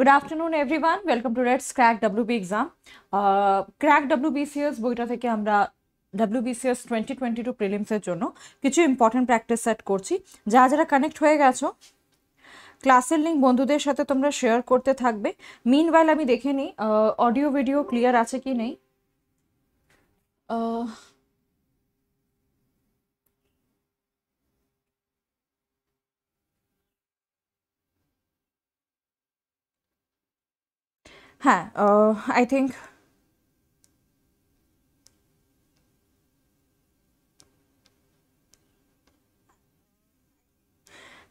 Good afternoon everyone. Welcome to Reds Crack WB exam. Uh, crack WBCS বইটা থেকে আমরা WBCS twenty twenty two প্রিলিমসের জন্য কিছু ইম্পর্টেন্ট প্র্যাকটিস সেট করছি যা যারা কানেক্ট হয়ে গেছো ক্লাসের লিঙ্ক বন্ধুদের সাথে তোমরা শেয়ার করতে থাকবে মিন আমি দেখে নিই অডিও ভিডিও ক্লিয়ার আছে কি নেই uh, हाँ आई थिंक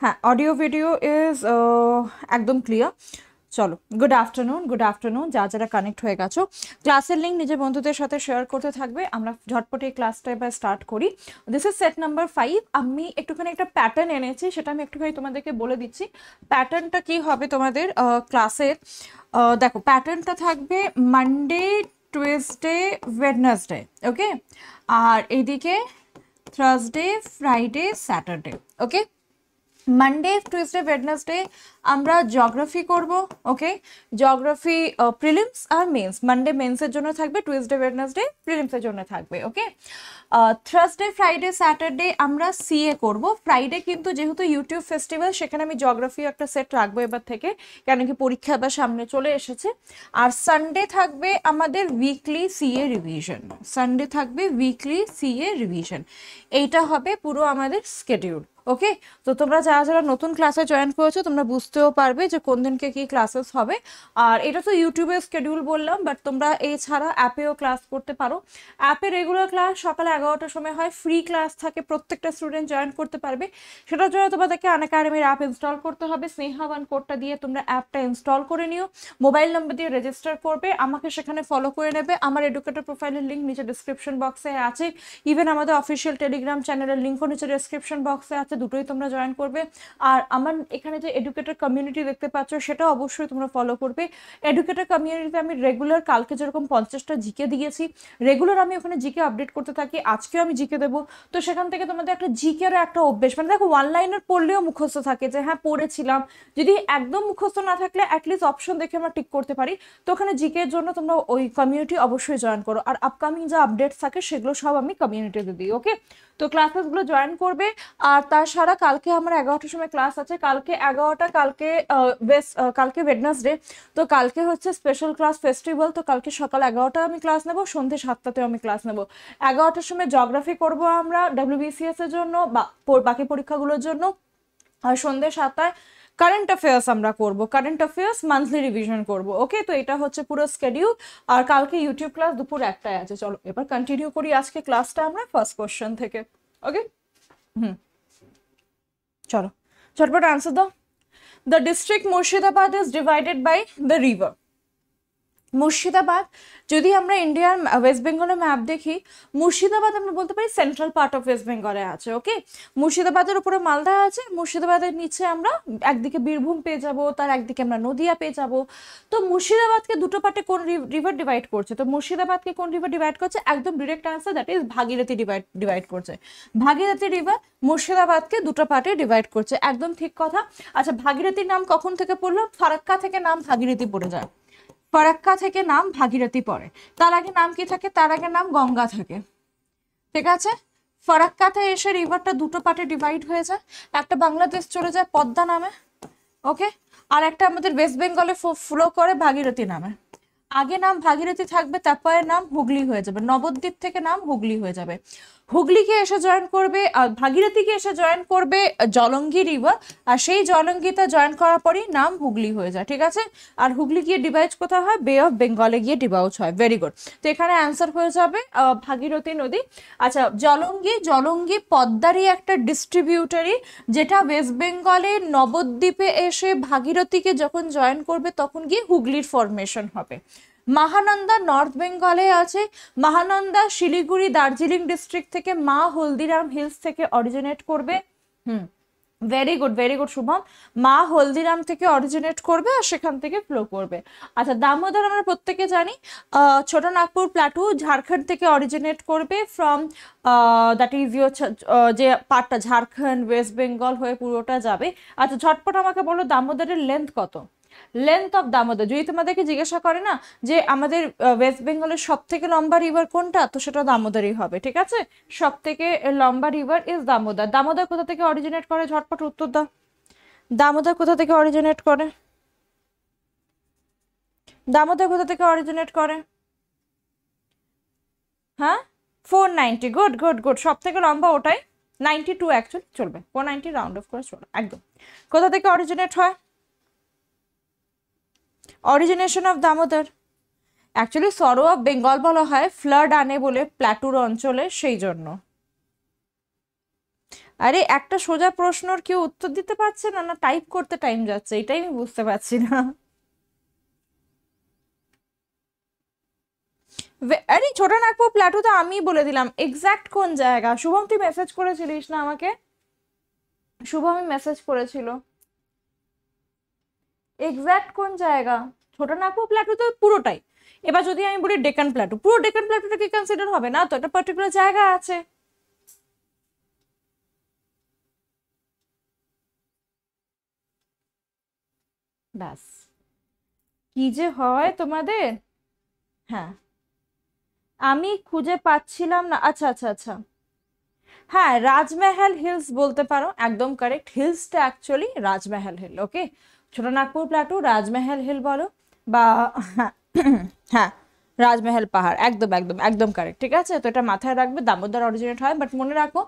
हाँ ऑडियो वीडियो इज एकदम क्लियर চলো গুড আফটারনুন গুড আফটারনুন যা যারা কানেক্ট হয়ে গেছো ক্লাসের লিঙ্ক নিজের বন্ধুদের সাথে শেয়ার করতে থাকবে আমরা ঝটপট এই ক্লাসটা এবার স্টার্ট করি this is set number five আমি একটুখানি একটা প্যাটার্ন এনেছি সেটা আমি একটুখানি তোমাদেরকে বলে দিচ্ছি প্যাটার্নটা কি হবে তোমাদের ক্লাসের দেখো প্যাটার্নটা থাকবে মানডে টুয়েসডে ওয়েডনেসডে ওকে আর এদিকে Thursday Friday Saturday okay Monday Tuesday Wednesday আমরা জগ্রাফি করব ওকে জগ্রাফি প্রিলিমস আর মেন্স মানডে মেন্সের জন্য থাকবে টুইসডে ওয়েডনেসডে প্রিলিমসের জন্য থাকবে ওকে থার্সডে ফ্রাইডে স্যাটারডে আমরা সিএ করব ফ্রাইডে কিন্তু যেহেতু ইউটিউব ফেস্টিভ্যাল সেখানে আমি জগ্রাফি একটা সেট রাখবো এবার থেকে কেন কি পরীক্ষা এবার সামনে চলে এসেছে আর সানডে থাকবে আমাদের উইকলি সিএ রিভিশন সানডে থাকবে উইকলি সিএ রিভিশন এইটা হবে পুরো আমাদের স্কেডিউল ওকে তো তোমরা যারা যারা নতুন ক্লাসে জয়েন করেছো তোমরা বুঝতেও পারবে যে কোন দিনকে কি ক্লাসেস হবে আর এটা তো ইউটিউবে স্কেডিউল বললাম বাট তোমরা এছাড়া অ্যাপেও ক্লাস করতে পারো অ্যাপে রেগুলার ক্লাস সকালে এগারোটার সময় হয় ফ্রি ক্লাস থাকে প্রত্যেকটা স্টুডেন্ট জয়েন করতে পারবে সেটার জন্য তোমাদেরকে আনাকাডেমির অ্যাপ ইনস্টল করতে হবে স্নেহা ওয়ান কোডটা দিয়ে তোমরা অ্যাপটা ইনস্টল করে নিও মোবাইল নাম্বার দিয়ে রেজিস্টার করবে আমাকে সেখানে ফলো করে নেবে আমার এডুকেটর প্রোফাইলের লিঙ্ক নিচে ডিসক্রিপশন বক্সে আছে ইভেন আমাদের অফিসিয়াল টেলিগ্রাম চ্যানেলের লিঙ্কও নিচে ডিসক্রিপশন বক্সে আছে দুটোই তোমরা জয়েন করবে আর আমার এখানে যে এডুকেটর কমিউনিটি দেখতে পাচ্ছ সেটা অবশ্যই তোমরা ফলো করবে এডুকেটর কমিউনিটিতে আমি রেগুলার কালকে যেরকম পঞ্চাশটা জিকে দিয়েছি রেগুলার আমি ওখানে জিকে আপডেট করতে থাকি আজকেও আমি জিকে দেবো তো সেখান থেকে তোমাদের একটা জিকেরও একটা অভ্যেস মানে দেখো ওয়ান লাইনার পড়লেও মুখস্থ থাকে যে হ্যাঁ পড়েছিলাম যদি একদম মুখস্থ না থাকলে অ্যাটলিস্ট অপশন দেখে আমরা টিক করতে পারি তো ওখানে জিকের জন্য তোমরা ওই কমিউনিটি অবশ্যই জয়েন করো আর আপকামিং যা আপডেটস থাকে সেগুলো সব আমি কমিউনিটিতে দিই ওকে তো ক্লাসেসগুলো জয়েন করবে আর তার সারা কালকে আমার এগারোটার সময় ক্লাস আছে কালকে এগারোটা কালকে কালকে ওয়েডনেসডে তো কালকে হচ্ছে স্পেশাল ক্লাস ফেস্টিভ্যাল তো কালকে সকাল এগারোটা আমি ক্লাস নেব সন্ধে সাতটাতেও আমি ক্লাস নেব এগারোটার সময় জগ্রাফি করব আমরা ডাব্লিউবিসিএস জন্য বা বাকি পরীক্ষাগুলোর জন্য আর সন্ধে সাতটায় কারেন্ট অ্যাফেয়ার্স আমরা করব কারেন্ট অ্যাফেয়ার্স মান্থলি রিভিশন করব ওকে তো এটা হচ্ছে পুরো স্কেডিউল আর কালকে ইউটিউব ক্লাস দুপুর একটায় আছে চলো এবার কন্টিনিউ করি আজকে ক্লাসটা আমরা ফার্স্ট কোশ্চেন থেকে ওকে হুম চলো চটপট আনসার দাও the district Murshidabad is divided by the river Murshidabad যদি আমরা ইন্ডিয়ার ওয়েস্ট বেঙ্গলের ম্যাপ দেখি মুর্শিদাবাদ আমরা বলতে পারি সেন্ট্রাল পার্ট অফ ওয়েস্ট বেঙ্গলে আছে ওকে মুর্শিদাবাদের উপরে মালদা আছে মুর্শিদাবাদের নিচে আমরা একদিকে বীরভূম পেয়ে যাব তার একদিকে আমরা নদিয়া পেয়ে যাব তো মুর্শিদাবাদকে দুটো পার্টে কোন রিভার ডিভাইড করছে তো মুর্শিদাবাদকে কোন রিভার ডিভাইড করছে একদম direct answer that is Bhagirathi divide divide করছে ভাগীরথী রিভার মুর্শিদাবাদকে দুটো পার্টে ডিভাইড করছে একদম ঠিক কথা আচ্ছা ভাগীরথীর নাম কখন থেকে পড়লো ফারাক্কা থেকে নাম ভাগীরথী পড়ে যায় ফরাক্কা থেকে নাম ভাগীরথী পড়ে তার আগে নাম কি থাকে তার আগে নাম গঙ্গা থাকে ঠিক আছে ফরাক্কাতে এসে রিভারটা দুটো পার্টে ডিভাইড হয়ে যায় একটা বাংলাদেশ চলে যায় পদ্মা নামে ওকে আর একটা আমাদের ওয়েস্ট বেঙ্গলে ফ্লো করে ভাগীরথী নামে আগে নাম ভাগীরথী থাকবে তারপরে নাম হুগলি হয়ে যাবে নবদ্বীপ থেকে নাম হুগলি হয়ে যাবে হুগলিকে এসে জয়েন করবে ভাগীরথীকে এসে জয়েন করবে জলঙ্গি রিভার আর সেই জলঙ্গিতে জয়েন করার পরই নাম হুগলি হয়ে যায় ঠিক আছে আর হুগলি গিয়ে ডিভাইজ কোথায় হয় বে অফ বেঙ্গলে গিয়ে ডিভাউজ হয় ভেরি গুড তো এখানে অ্যান্সার হয়ে যাবে ভাগীরথী নদী আচ্ছা জলঙ্গি জলঙ্গি পদ্মারই একটা ডিস্ট্রিবিউটারি যেটা ওয়েস্ট বেঙ্গলে নবদ্বীপে এসে ভাগীরথীকে যখন জয়েন করবে তখন গিয়ে হুগলির ফরমেশন হবে মহানন্দা নর্থ বেঙ্গলে আছে মহানন্দা শিলিগুড়ি দার্জিলিং ডিস্ট্রিক্ট থেকে মা হলদিরাম হিলস থেকে অরিজিনেট করবে hmm very good very good Shubham মা হলদিরাম থেকে অরিজিনেট করবে আর সেখান থেকে ফ্লো করবে আচ্ছা দামোদর আমরা প্রত্যেকে জানি ছোট নাগপুর প্লাটু ঝাড়খণ্ড থেকে অরিজিনেট করবে ফ্রম দ্যাট ইজ ইউর যে পার্টটা ঝাড়খণ্ড ওয়েস্ট বেঙ্গল হয়ে পুরোটা যাবে আচ্ছা ঝটপট আমাকে বলো দামোদরের লেন্থ কত লেন্থ অফ দামোদর যদি তোমাদেরকে জিজ্ঞাসা করে না যে আমাদের ওয়েস্ট বেঙ্গলের সব থেকে লম্বা রিভার কোনটা তো সেটা দামোদরই হবে ঠিক আছে সব থেকে লম্বা রিভার ইজ দামোদর দামোদর কোথা থেকে অরিজিনেট করে ঝটপট উত্তর দাও দামোদর কোথা থেকে অরিজিনেট করে দামোদর কোথা থেকে অরিজিনেট করে হ্যাঁ four ninety good good good সব থেকে লম্বা ওটাই নাইনটি টু অ্যাকচুয়ালি চলবে ফোর নাইনটি রাউন্ড অফ করে চলবে একদম কোথা থেকে অরিজিনেট হয় origination of Damodar actually sorrow of Bengal বলা হয় ফ্লাড আনে বলে প্ল্যাটুর অঞ্চলে সেই জন্য আরে একটা সোজা প্রশ্নর কেউ উত্তর দিতে পারছে না না টাইপ করতে টাইম যাচ্ছে এটাই আমি বুঝতে পারছি না আরে ছোট নাগপুর প্ল্যাটু তো আমি বলে দিলাম এক্স্যাক্ট কোন জায়গা শুভম তুই মেসেজ করেছিলিস না আমাকে শুভমই মেসেজ করেছিল এক্স্যাক্ট কোন জায়গা নাকু প্লাটু তো পুরোটাই এবার যদি আমি বলি ডেকান প্লাটু পুরো ডেকান প্ল্যাটুটা কি কনসিডার হবে না তো একটা পার্টিকুলার জায়গা আছে ব্যাস কি যে হয় তোমাদের হ্যাঁ আমি খুঁজে পাচ্ছিলাম না আচ্ছা আচ্ছা আচ্ছা হ্যাঁ রাজমহল হিলস বলতে পারো একদম কারেক্ট হিলসটা actually Rajmahal hill okay Chota Nagpur plateau রাজমহল হিল বলো বা হ্যাঁ রাজমহল পাহাড় একদম একদম একদম কারেক্ট ঠিক আছে তো এটা মাথায় রাখবে দামোদর অরিজিনেট হয় বাট মনে রাখো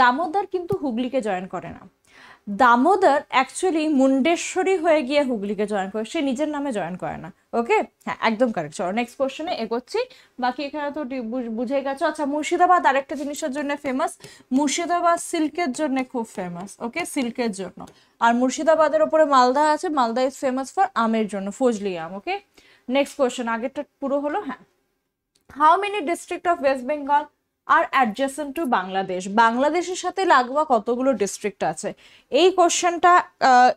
দামোদর কিন্তু হুগলিকে জয়েন করে না দামোদর অ্যাকচুয়ালি মুন্ডেশ্বরী হয়ে গিয়ে হুগলিকে জয়েন করে সে নিজের নামে জয়েন করে না ওকে হ্যাঁ একদম কারেক্ট চলো নেক্সট কোশ্চেনে এগোচ্ছি বাকি এখানে তো বুঝে গেছো আচ্ছা মুর্শিদাবাদ আরেকটা জিনিসের জন্য ফেমাস মুর্শিদাবাদ সিল্কের জন্য খুব ফেমাস ওকে সিল্কের জন্য আর মুর্শিদাবাদের ওপরে মালদা আছে মালদা ইজ ফেমাস ফর আমের জন্য ফজলি আম ওকে নেক্সট কোশ্চেন আগেরটা পুরো হলো হ্যাঁ how many district of West Bengal আর অ্যাডজাসন টু বাংলাদেশ বাংলাদেশের সাথে লাগোয়া কতগুলো ডিস্ট্রিক্ট আছে এই কোশ্চেনটা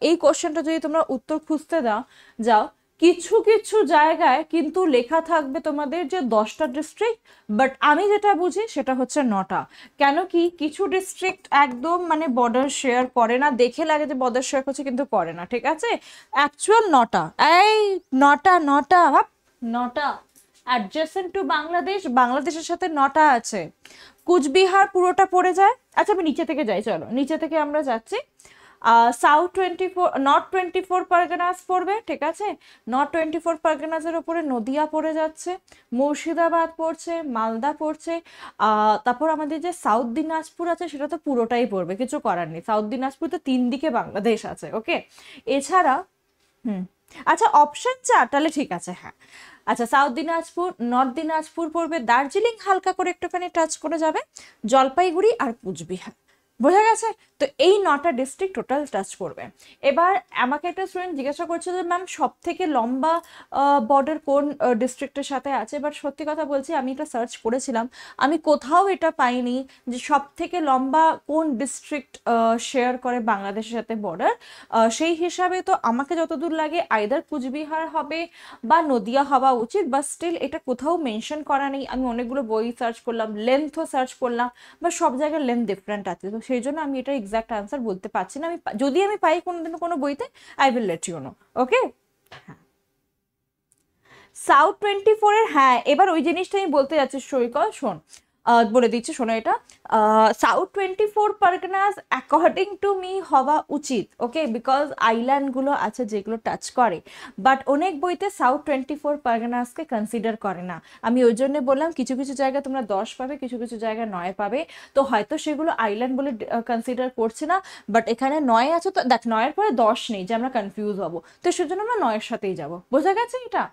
এই কোশ্চেনটা যদি তোমরা উত্তর খুঁজতে দাও যাও কিছু কিছু জায়গায় কিন্তু লেখা থাকবে তোমাদের যে দশটা ডিস্ট্রিক্ট বাট আমি যেটা বুঝি সেটা হচ্ছে নটা কেন কি কিছু ডিস্ট্রিক্ট একদম মানে বর্ডার শেয়ার করে না দেখে লাগে যে বর্ডার শেয়ার করছে কিন্তু করে না ঠিক আছে অ্যাকচুয়াল নটা এই নটা নটা নটা অ্যাডজেসেন্ট টু বাংলাদেশ বাংলাদেশের সাথে নটা আছে কুচবিহার পুরোটা পড়ে যায় আচ্ছা আমি নিচে থেকে যাই চলো নিচে থেকে আমরা যাচ্ছি south twenty four north twenty four Parganas পড়বে ঠিক আছে নর্থ টোয়েন্টি ফোর পারগানাসের ওপরে নদিয়া পড়ে যাচ্ছে মুর্শিদাবাদ পড়ছে মালদা পড়ছে তারপর আমাদের যে সাউথ দিনাজপুর আছে সেটা তো পুরোটাই পড়বে কিছু করার নেই সাউথ দিনাজপুর তো তিন দিকে বাংলাদেশ আছে ওকে এছাড়া হুম আচ্ছা অপশন চার তাহলে ঠিক আছে হ্যাঁ আচ্ছা সাউথ দিনাজপুর নর্থ দিনাজপুর পড়বে দার্জিলিং হালকা করে একটুখানি টাচ করে যাবে জলপাইগুড়ি আর কুচবিহার বোঝা গেছে তো এই নটা ডিস্ট্রিক্ট টোটাল টাচ করবে এবার আমাকে একটা স্টুডেন্ট জিজ্ঞাসা করছে যে ম্যাম সব থেকে লম্বা বর্ডার কোন ডিস্ট্রিক্টের সাথে আছে এবার সত্যি কথা বলছি আমি এটা সার্চ করেছিলাম আমি কোথাও এটা পাইনি যে সব থেকে লম্বা কোন ডিস্ট্রিক্ট শেয়ার করে বাংলাদেশের সাথে বর্ডার সেই হিসাবে তো আমাকে যতদূর লাগে আইদার কুচবিহার হবে বা নদিয়া হওয়া উচিত বা স্টিল এটা কোথাও মেনশন করা নেই আমি অনেকগুলো বই সার্চ করলাম লেন্থও সার্চ করলাম বা সব জায়গার লেন্থ ডিফারেন্ট আছে তো সেই জন্য আমি এটা এক্স্যাক্ট আনসার বলতে পারছি না আমি যদি আমি পাই কোনোদিন কোনো বইতে I will let you know okay হ্যাঁ সাউথ টোয়েন্টি ফোরের হ্যাঁ এবার ওই জিনিসটা আমি বলতে যাচ্ছি সৈকত শোন বলে দিচ্ছি শোনো এটা south twenty four Parganas according to me হওয়া উচিত ওকে বিকজ আইল্যান্ডগুলো আছে যেগুলো টাচ করে বাট অনেক বইতে সাউথ টোয়েন্টি ফোর পারগনাসকে কনসিডার করে না আমি ওই জন্য বললাম কিছু কিছু জায়গা তোমরা দশ পাবে কিছু কিছু জায়গা নয় পাবে তো হয়তো সেগুলো আইল্যান্ড বলে কনসিডার করছে না বাট এখানে নয় আছে তো দেখ নয়ের পরে দশ নেই যে আমরা কনফিউজ হবো তো সেজন্য আমরা নয়ের সাথেই যাব বোঝা গেছে এটা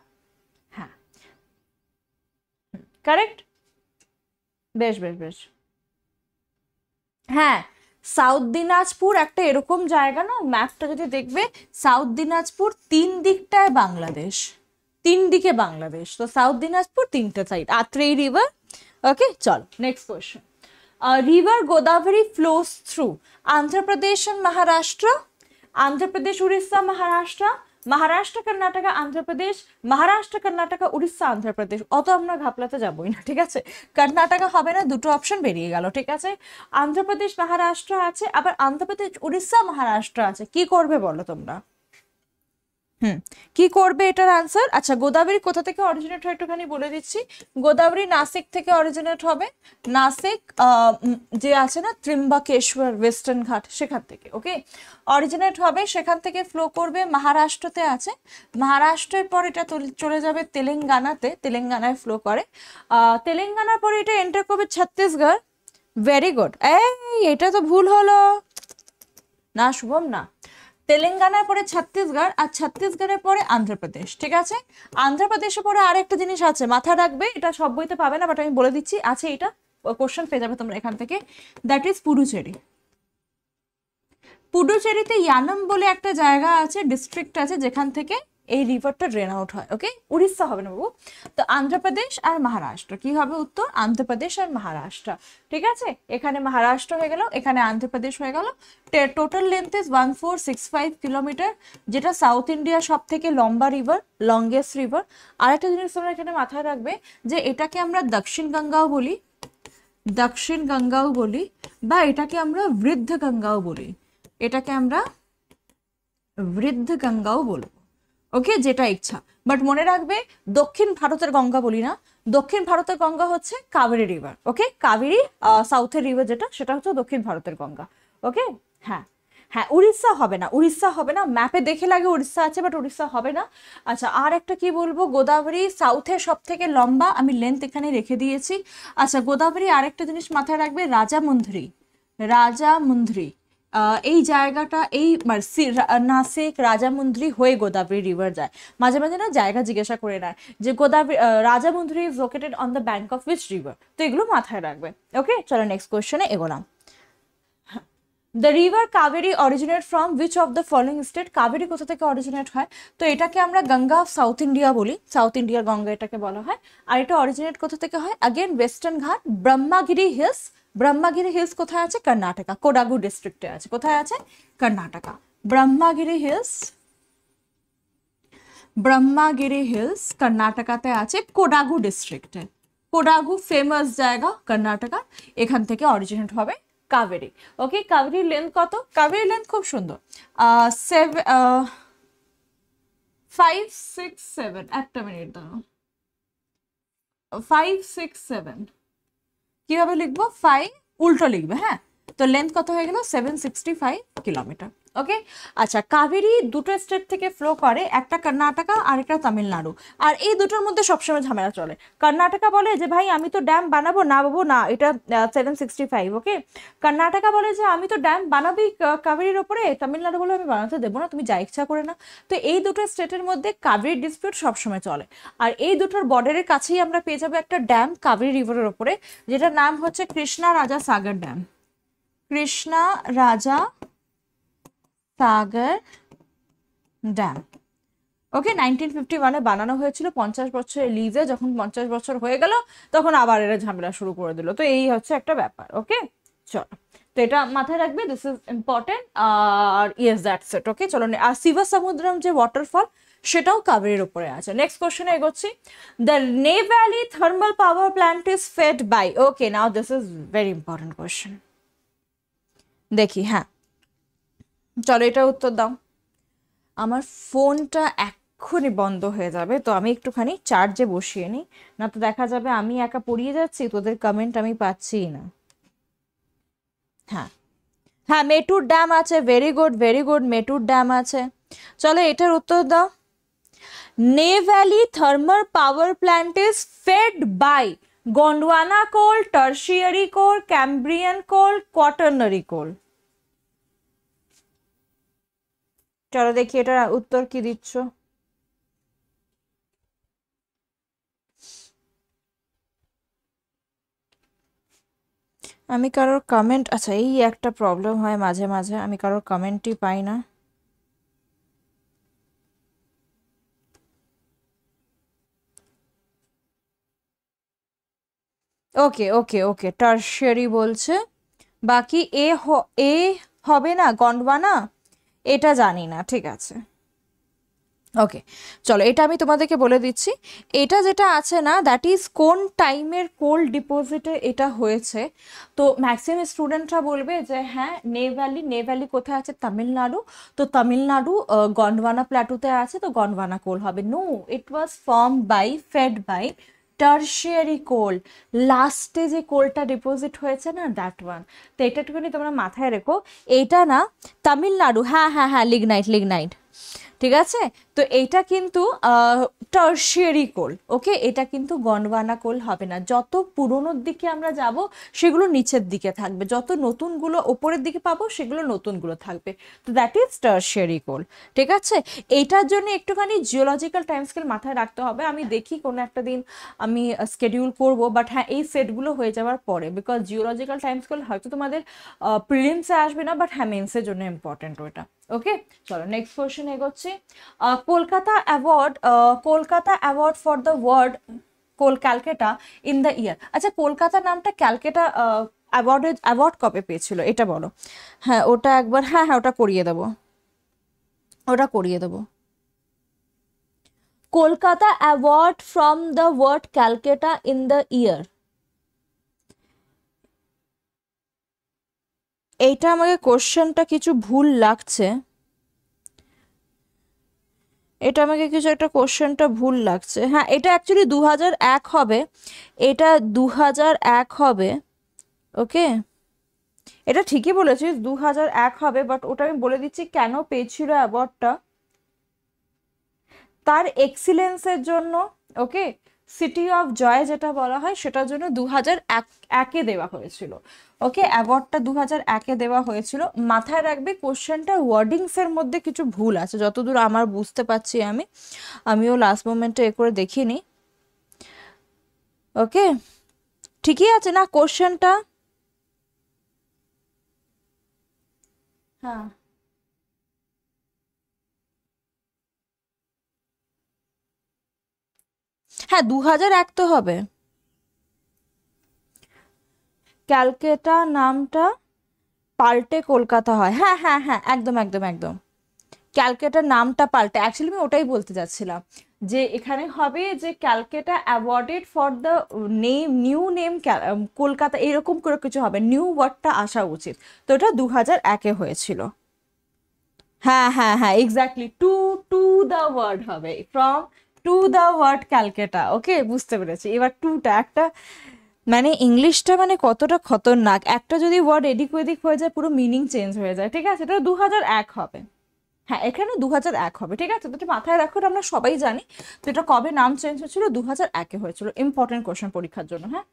হ্যাঁ কারেক্ট বেশ বেশ বেশ হ্যাঁ সাউথ দিনাজপুর একটা এরকম জায়গা না ম্যাপটা যদি দেখবে সাউথ দিনাজপুর তিন দিকটায় বাংলাদেশ তিন দিকে বাংলাদেশ তো সাউথ দিনাজপুর তিনটা সাইড আত্রেই রিভার ওকে চল next question river Godavari flows through Andhra Pradesh Maharashtra Andhra Pradesh Orissa Maharashtra Maharashtra Karnataka Andhra Pradesh Maharashtra Karnataka Orissa Andhra Pradesh অত আমরা ঘাপলাতে যাবোই না ঠিক আছে কর্ণাটকা হবে না দুটো অপশন বেরিয়ে গেল ঠিক আছে আন্ধ্রপ্রদেশ মহারাষ্ট্র আছে আবার আন্ধ্রপ্রদেশ উড়িষ্যা মহারাষ্ট্র আছে কি করবে বলো তোমরা হুম কি করবে এটার আনসার আচ্ছা গোদাবরী কোথা থেকে অরিজিনেট হয় একটুখানি বলে দিচ্ছি গোদাবরী নাসিক থেকে অরিজিনেট হবে নাসিক যে আছে না ত্রিম্বাকেশ্বর ওয়েস্টার্ন ঘাট সেখান থেকে ওকে অরিজিনেট হবে সেখান থেকে ফ্লো করবে মহারাষ্ট্রতে আছে মহারাষ্ট্রের পর এটা চলে যাবে তেলেঙ্গানাতে তেলেঙ্গানায় ফ্লো করে তেলেঙ্গানার পরে এটা এন্টার করবে ছত্তিশগড় ভেরি গুড এই এটা তো ভুল হলো না শুভম না তেলেঙ্গানার পরে ছত্তিশগড় আর ছত্তিশগড়ের পরে অন্ধ্রপ্রদেশ ঠিক আছে অন্ধ্রপ্রদেশে পরে আর একটা জিনিস আছে মাথা রাখবে এটা সব বইতে পাবে না বাট আমি বলে দিচ্ছি আছে এটা কোশ্চেন পেয়ে যাবে তোমরা এখান থেকে দ্যাট ইজ পুডুচেরি পুডুচেরিতে ইয়ানম বলে একটা জায়গা আছে ডিস্ট্রিক্ট আছে যেখান থেকে এই রিভারটা ড্রেন আউট হয় ওকে উড়িষ্যা হবে না বাবু তো অন্ধ্রপ্রদেশ আর মহারাষ্ট্র কি হবে উত্তর অন্ধ্রপ্রদেশ আর মহারাষ্ট্র ঠিক আছে এখানে মহারাষ্ট্র হয়ে গেল এখানে অন্ধ্রপ্রদেশ হয়ে গেল total length is one four six five kilometre যেটা সাউথ ইন্ডিয়া সব থেকে লম্বা রিভার লংগেস্ট রিভার আর একটা জিনিস তোমরা এখানে মাথায় রাখবে যে এটাকে আমরা দক্ষিণ গঙ্গাও বলি দক্ষিণ গঙ্গাও বলি বা এটাকে আমরা বৃদ্ধ গঙ্গাও বলি এটাকে আমরা বৃদ্ধ গঙ্গাও বলবো ওকে যেটা ইচ্ছা বাট মনে রাখবে দক্ষিণ ভারতের গঙ্গা বলি না দক্ষিণ ভারতের গঙ্গা হচ্ছে কাবেরি রিভার ওকে কাবেরি সাউথের রিভার যেটা সেটা হচ্ছে দক্ষিণ ভারতের গঙ্গা ওকে হ্যাঁ হ্যাঁ উড়িষ্যা হবে না উড়িষ্যা হবে না ম্যাপে দেখে লাগে উড়িষ্যা আছে বাট উড়িষ্যা হবে না আচ্ছা আর একটা কি বলবো গোদাবরী সাউথের সব থেকে লম্বা আমি লেন্থ এখানে রেখে দিয়েছি আচ্ছা গোদাবরী আরেকটা জিনিস মাথায় রাখবে রাজা রাজামুন্ধরি রাজা এই জায়গাটা এই নাসিক রাজামুন্দ্রি হয়ে গোদাবরী রিভার যায় মাঝে মাঝে না জায়গা জিজ্ঞাসা করে নেয় যে Godavari Rajahmundry is located on the bank of which river তো এগুলো মাথায় রাখবে ওকে চলো নেক্সট কোয়েশনে এগোলাম the river Kaveri originate from which of the following state Kaveri কোথা থেকে অরিজিনেট হয় তো এটাকে আমরা গঙ্গা অফ সাউথ ইন্ডিয়া বলি সাউথ ইন্ডিয়ার গঙ্গা এটাকে বলা হয় আর এটা অরিজিনেট কোথা থেকে হয় আগেন ওয়েস্টার্ন ঘাট ব্রহ্মাগিরি হিলস ব্রহ্মাগিরি হিলস কোথায় আছে কর্ণাটকা কোডাগু ডিস্ট্রিক্টে আছে কোথায় আছে কর্ণাটকা ব্রহ্মাগিরি হিলস ব্রহ্মাগিরি হিলস কর্ণাটকাতে আছে কোডাগু ডিস্ট্রিক্টে কোডাগু ফেমাস জায়গা কর্ণাটকা এখান থেকে অরিজিনেট হবে কাবেরি ওকে কাবেরির লেন্থ কত কাবেরির লেন্থ খুব সুন্দর সেভেন ফাইভ সিক্স সেভেন একটা মিনিট দাঁড়ো ফাইভ সিক্স সেভেন কিভাবে লিখবো ফাইভ উল্টো লিখবে হ্যাঁ তো লেন্থ কত হয়ে গেল seven sixty five kilometre okay আচ্ছা কাবেরি দুটো স্টেট থেকে ফ্লো করে একটা কর্ণাটকা আর একটা তামিলনাড়ু আর এই দুটোর মধ্যে সবসময় ঝামেলা চলে কর্ণাটকা বলে যে ভাই আমি তো ড্যাম বানাবো না বাবু না এটা seven sixty five okay Karnataka বলে যে আমি তো ড্যাম বানাবি কাবেরির ওপরে তামিলনাড়ু বলে আমি বানাতে দেবো না তুমি যা ইচ্ছা করে না তো এই দুটো স্টেটের মধ্যে কাবেরির ডিসপিউট সবসময় চলে আর এই দুটোর বর্ডারের কাছেই আমরা পেয়ে যাবো একটা ড্যাম কাবেরি রিভারের ওপরে যেটার নাম হচ্ছে Krishna Raja Sagar dam Krishna Raja Sagar dam okay nineteen fifty ওয়ানে বানানো হয়েছিল পঞ্চাশ বছরের লিজে যখন পঞ্চাশ বছর হয়ে গেল তখন আবার এরা ঝামেলা শুরু করে দিল তো এই হচ্ছে একটা ব্যাপার ওকে চলো তো এটা মাথায় রাখবে দিস ইজ ইম্পর্টেন্ট আর ইয়েস দ্যাটস ইট ওকে চলো আর শিবা সমুদ্রম যে ওয়াটারফল সেটাও কাবেরির উপরে আছে নেক্সট কোশ্চেনে এগোচ্ছি the Neyveli thermal power plant is fed by okay now this is very important question দেখি হ্যাঁ চলো এটার উত্তর দাও আমার ফোনটা এক্ষুনি বন্ধ হয়ে যাবে তো আমি একটুখানি চার্জে বসিয়ে নিই না তো দেখা যাবে আমি একা পড়িয়ে যাচ্ছি তোদের কমেন্ট আমি পাচ্ছি না হ্যাঁ হ্যাঁ মেটুর ড্যাম আছে very good very good Mettur dam আছে চলো এটার উত্তর দাও Neyveli thermal power plant is fed by Gondwana coal tertiary coal Cambrian coal quaternary coal চলো দেখি এটার উত্তর কি দিচ্ছ আমি কারোর কমেন্ট আচ্ছা এই একটা প্রবলেম হয় মাঝে মাঝে আমি কারোর কমেন্টই পাই না ওকে ওকে ওকে টার্সিয়ারি বলছে বাকি এ এ হবে না গন্ডবানা এটা জানি না ঠিক আছে ওকে চলো এটা আমি তোমাদেরকে বলে দিচ্ছি এটা যেটা আছে না দ্যাট ইজ কোন টাইমের কোল্ড ডিপোজিটে এটা হয়েছে তো ম্যাক্সিমাম স্টুডেন্টরা বলবে যে হ্যাঁ নে ভ্যালি নে ভ্যালি কোথায় আছে তামিলনাড়ু তো তামিলনাড়ু গন্ডওয়ানা প্ল্যাটুতে আছে তো গন্ডওয়ানা কোল হবে no it was form by fed by tertiary coal লাস্টে যে কোলটা ডিপোজিট হয়েছে না দ্যাট ওয়ান তো এটা একটুখানি তোমরা মাথায় রেখো এটা না তামিলনাড়ু হ্যাঁ হ্যাঁ হ্যাঁ লিগনাইট লিগনাইট ঠিক আছে তো এটা কিন্তু টার্সিয়ারি কোল ওকে এটা কিন্তু গন্ডওয়ানা কোল হবে না যত পুরনোর দিকে আমরা যাব সেগুলো নিচের দিকে থাকবে যত নতুনগুলো ওপরের দিকে পাবো সেগুলো নতুনগুলো থাকবে তো দ্যাট ইজ টার্সিয়ারি কোল ঠিক আছে এটার জন্য একটুখানি জিওলজিক্যাল টাইম স্কেল মাথায় রাখতে হবে আমি দেখি কোনো একটা দিন আমি স্কেডিউল করব বাট হ্যাঁ এই সেটগুলো হয়ে যাওয়ার পরে বিকজ জিওলজিক্যাল টাইম স্কেল হয়তো তোমাদের প্রিলিমসে আসবে না বাট হ্যাঁ মেন্সের জন্য ইম্পর্টেন্ট ওটা ওকে চলো নেক্সট কোয়েশন এগোচ্ছি Kolkata award Kolkata award for the world coal Calcutta in the year আচ্ছা কলকাতা নামটা ক্যালকেটা অ্যাওয়ার্ডে অ্যাওয়ার্ড কবে পেয়েছিল এটা বলো হ্যাঁ ওটা একবার হ্যাঁ হ্যাঁ ওটা করিয়ে দেবো ওটা করিয়ে দেবো Kolkata award from the word Calcutta in the year এইটা আমাকে কোশ্চেনটা কিছু ভুল লাগছে এটা আমাকে কিছু একটা কোশ্চেনটা ভুল লাগছে হ্যাঁ এটা অ্যাকচুয়ালি দু এক হবে এটা দু এক হবে ওকে এটা ঠিকই বলেছি দু এক হবে বাট ওটা আমি বলে দিচ্ছি কেন পেয়েছিল অ্যাওয়ার্ডটা তার এক্সিলেন্সের জন্য ওকে সিটি অফ জয় যেটা বলা হয় সেটার জন্য দু হাজার একে দেওয়া হয়েছিল ওকে অ্যাওয়ার্ডটা দু হাজার একে দেওয়া হয়েছিল মাথায় রাখবে কোশ্চেনটা ওয়ার্ডিংসের মধ্যে কিছু ভুল আছে যতদূর আমার বুঝতে পারছি আমি আমিও লাস্ট মোমেন্টে এ করে দেখিনি ওকে ঠিকই আছে না কোশ্চেনটা হ্যাঁ হ্যাঁ দু হাজার এক তো হবে ক্যালকেটা নামটা পাল্টে কলকাতা হয় হ্যাঁ হ্যাঁ হ্যাঁ একদম একদম একদম ক্যালকেটার নামটা পাল্টে অ্যাকচুয়ালি আমি ওটাই বলতে যাচ্ছিলাম যে এখানে হবে যে Calcutta awarded for the name new name Kolkata এরকম করে কিছু হবে নিউ ওয়ার্ডটা আসা উচিত তো এটা দু হাজার একে হয়েছিল হ্যাঁ হ্যাঁ হ্যাঁ exactly to to the word হবে from to the word Calcutta okay বুঝতে পেরেছি এবার টুটা একটা মানে ইংলিশটা মানে কতটা খতরনাক একটা যদি ওয়ার্ড এদিক ওদিক হয়ে যায় পুরো মিনিং চেঞ্জ হয়ে যায় ঠিক আছে এটা দু এক হবে হ্যাঁ এখানে দু হাজার এক হবে ঠিক আছে তো এটা মাথায় রাখো আমরা সবাই জানি তো এটা কবে নাম চেঞ্জ হয়েছিল দু হাজার একে হয়েছিল ইম্পর্টেন্ট কোয়েশন পরীক্ষার জন্য হ্যাঁ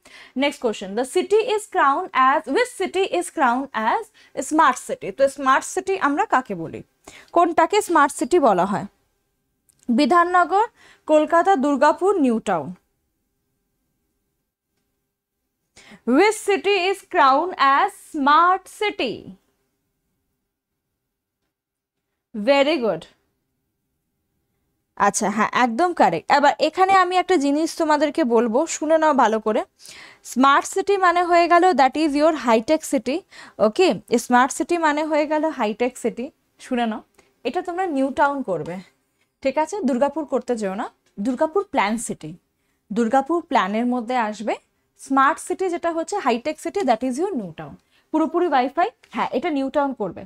next question the city is crown as with city is crown as smart city তো স্মার্ট সিটি আমরা কাকে বলি কোনটাকে স্মার্ট সিটি বলা হয় Bidhannagar Kolkata Durgapur new town Which city is crown as smart city very good আচ্ছা হ্যাঁ একদম কারেক্ট এবার এখানে আমি একটা জিনিস তোমাদেরকে বলবো শুনে নাও ভালো করে স্মার্ট সিটি মানে হয়ে গেল that is your high tech city okay smart city মানে হয়ে গেল হাইটেক সিটি শুনে নাও এটা তোমরা নিউ টাউন করবে ঠিক আছে দুর্গাপুর করতে যেও না দুর্গাপুর প্ল্যান সিটি দুর্গাপুর প্ল্যানের মধ্যে আসবে স্মার্ট সিটি যেটা হচ্ছে high tech city that is your new town পুরোপুরি ওয়াইফাই হ্যাঁ এটা নিউ টাউন করবে